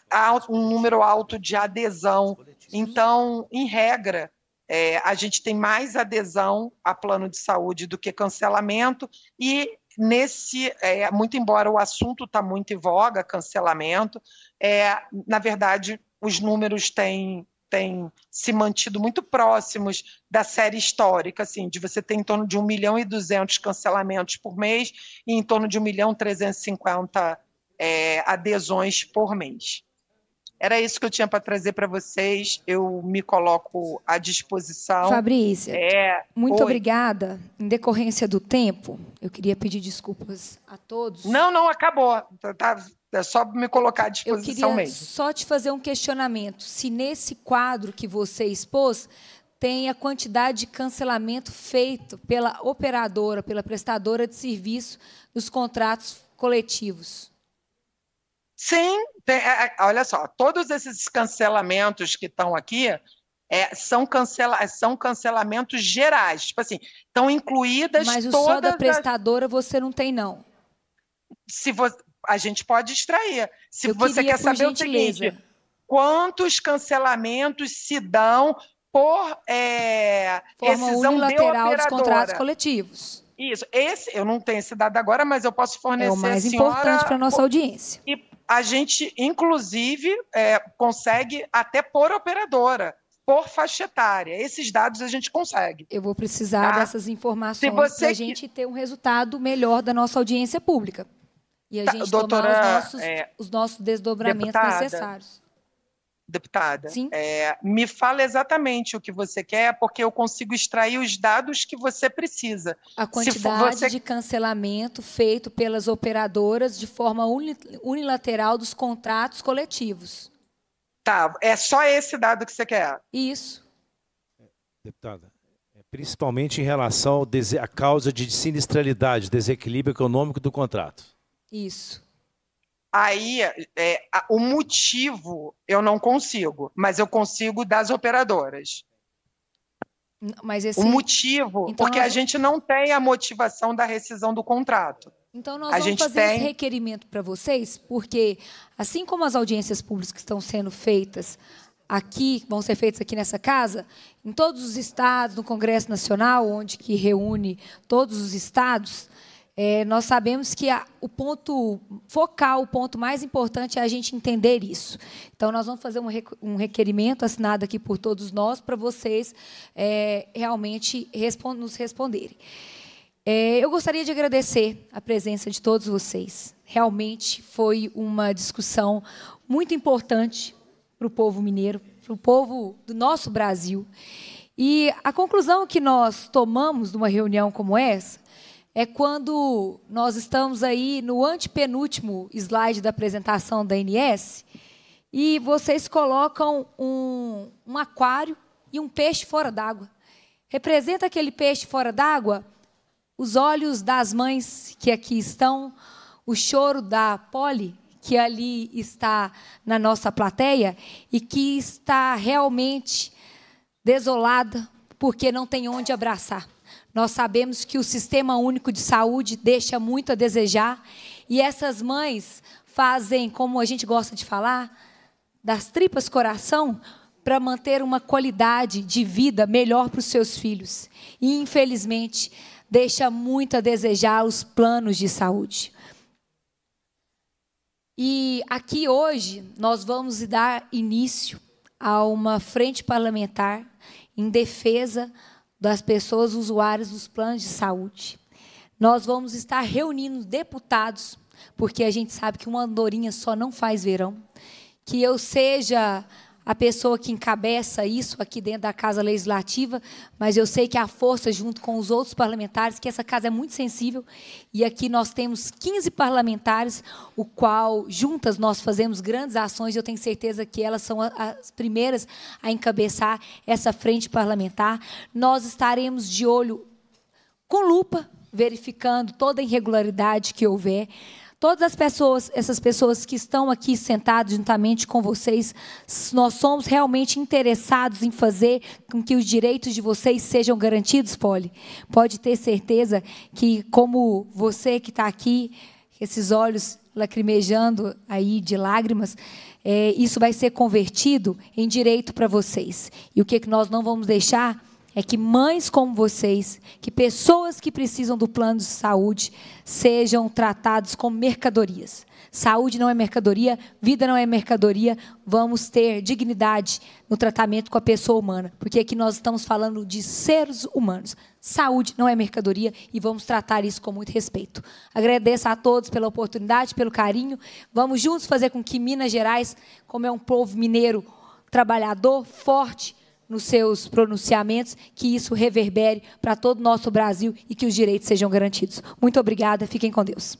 um número alto de adesão. Então, em regra, é, a gente tem mais adesão a plano de saúde do que cancelamento, e nesse, é, muito embora o assunto está muito em voga, cancelamento, é, na verdade, os números têm, têm se mantido muito próximos da série histórica, assim, de você ter em torno de 1 milhão e 200 cancelamentos por mês e em torno de 1 milhão e 350 é, adesões por mês. Era isso que eu tinha para trazer para vocês. Eu me coloco à disposição. Fabrícia, é... muito obrigada. Em decorrência do tempo, eu queria pedir desculpas a todos. Não, não, acabou. Tá, tá é só me colocar à disposição mesmo. Eu queria mesmo. só te fazer um questionamento. Se nesse quadro que você expôs tem a quantidade de cancelamento feito pela operadora, pela prestadora de serviço nos contratos coletivos. Sim, tem, é, é, olha só, todos esses cancelamentos que estão aqui é, são, cancela, são cancelamentos gerais. Tipo assim, estão incluídas Mas o todas só da prestadora as... você não tem, não. Se você, a gente pode extrair. Se Eu você quer saber gentileza. o seguinte, quantos cancelamentos se dão por é, decisão unilateral de dos contratos coletivos. Isso. Esse eu não tenho esse dado agora, mas eu posso fornecer. É o mais importante para nossa audiência. E a gente, inclusive, é, consegue até por operadora, por faixa etária. Esses dados a gente consegue. Eu vou precisar tá? dessas informações para a gente ter um resultado melhor da nossa audiência pública. E a tá, gente tá, doutora, tomar os nossos, é, os nossos desdobramentos deputada, necessários deputada. Sim. É, me fala exatamente o que você quer, porque eu consigo extrair os dados que você precisa. A quantidade você... de cancelamento feito pelas operadoras de forma unilateral dos contratos coletivos. Tá, é só esse dado que você quer. Isso. Deputada, é principalmente em relação à causa de sinistralidade, desequilíbrio econômico do contrato. Isso. Aí, é, o motivo eu não consigo, mas eu consigo das operadoras. Mas esse... O motivo, então porque nós... a gente não tem a motivação da rescisão do contrato. Então nós a vamos fazer tem... esse requerimento para vocês, porque assim como as audiências públicas que estão sendo feitas aqui, vão ser feitas aqui nessa casa, em todos os estados, no Congresso Nacional, onde que reúne todos os estados, é, nós sabemos que a, o ponto focal, o ponto mais importante é a gente entender isso. Então, nós vamos fazer um, um requerimento assinado aqui por todos nós para vocês é, realmente respond nos responderem. É, eu gostaria de agradecer a presença de todos vocês. Realmente foi uma discussão muito importante para o povo mineiro, para o povo do nosso Brasil. E a conclusão que nós tomamos de uma reunião como essa é quando nós estamos aí no antepenúltimo slide da apresentação da N.S. e vocês colocam um, um aquário e um peixe fora d'água. Representa aquele peixe fora d'água os olhos das mães que aqui estão, o choro da Polly, que ali está na nossa plateia e que está realmente desolada porque não tem onde abraçar. Nós sabemos que o Sistema Único de Saúde deixa muito a desejar e essas mães fazem, como a gente gosta de falar, das tripas coração para manter uma qualidade de vida melhor para os seus filhos. E, infelizmente, deixa muito a desejar os planos de saúde. E aqui hoje nós vamos dar início a uma frente parlamentar em defesa das pessoas usuárias dos planos de saúde. Nós vamos estar reunindo deputados, porque a gente sabe que uma andorinha só não faz verão. Que eu seja a pessoa que encabeça isso aqui dentro da Casa Legislativa, mas eu sei que a força, junto com os outros parlamentares, que essa casa é muito sensível, e aqui nós temos 15 parlamentares, o qual, juntas, nós fazemos grandes ações, e eu tenho certeza que elas são as primeiras a encabeçar essa frente parlamentar. Nós estaremos de olho com lupa, verificando toda irregularidade que houver. Todas as pessoas, essas pessoas que estão aqui sentadas juntamente com vocês, nós somos realmente interessados em fazer com que os direitos de vocês sejam garantidos, Polly. Pode ter certeza que, como você que está aqui, esses olhos lacrimejando aí de lágrimas, é, isso vai ser convertido em direito para vocês. E o que, que nós não vamos deixar é que mães como vocês, que pessoas que precisam do plano de saúde, sejam tratados como mercadorias. Saúde não é mercadoria, vida não é mercadoria. Vamos ter dignidade no tratamento com a pessoa humana, porque aqui nós estamos falando de seres humanos. Saúde não é mercadoria e vamos tratar isso com muito respeito. Agradeço a todos pela oportunidade, pelo carinho. Vamos juntos fazer com que Minas Gerais, como é um povo mineiro trabalhador, forte, nos seus pronunciamentos, que isso reverbere para todo o nosso Brasil e que os direitos sejam garantidos. Muito obrigada, fiquem com Deus.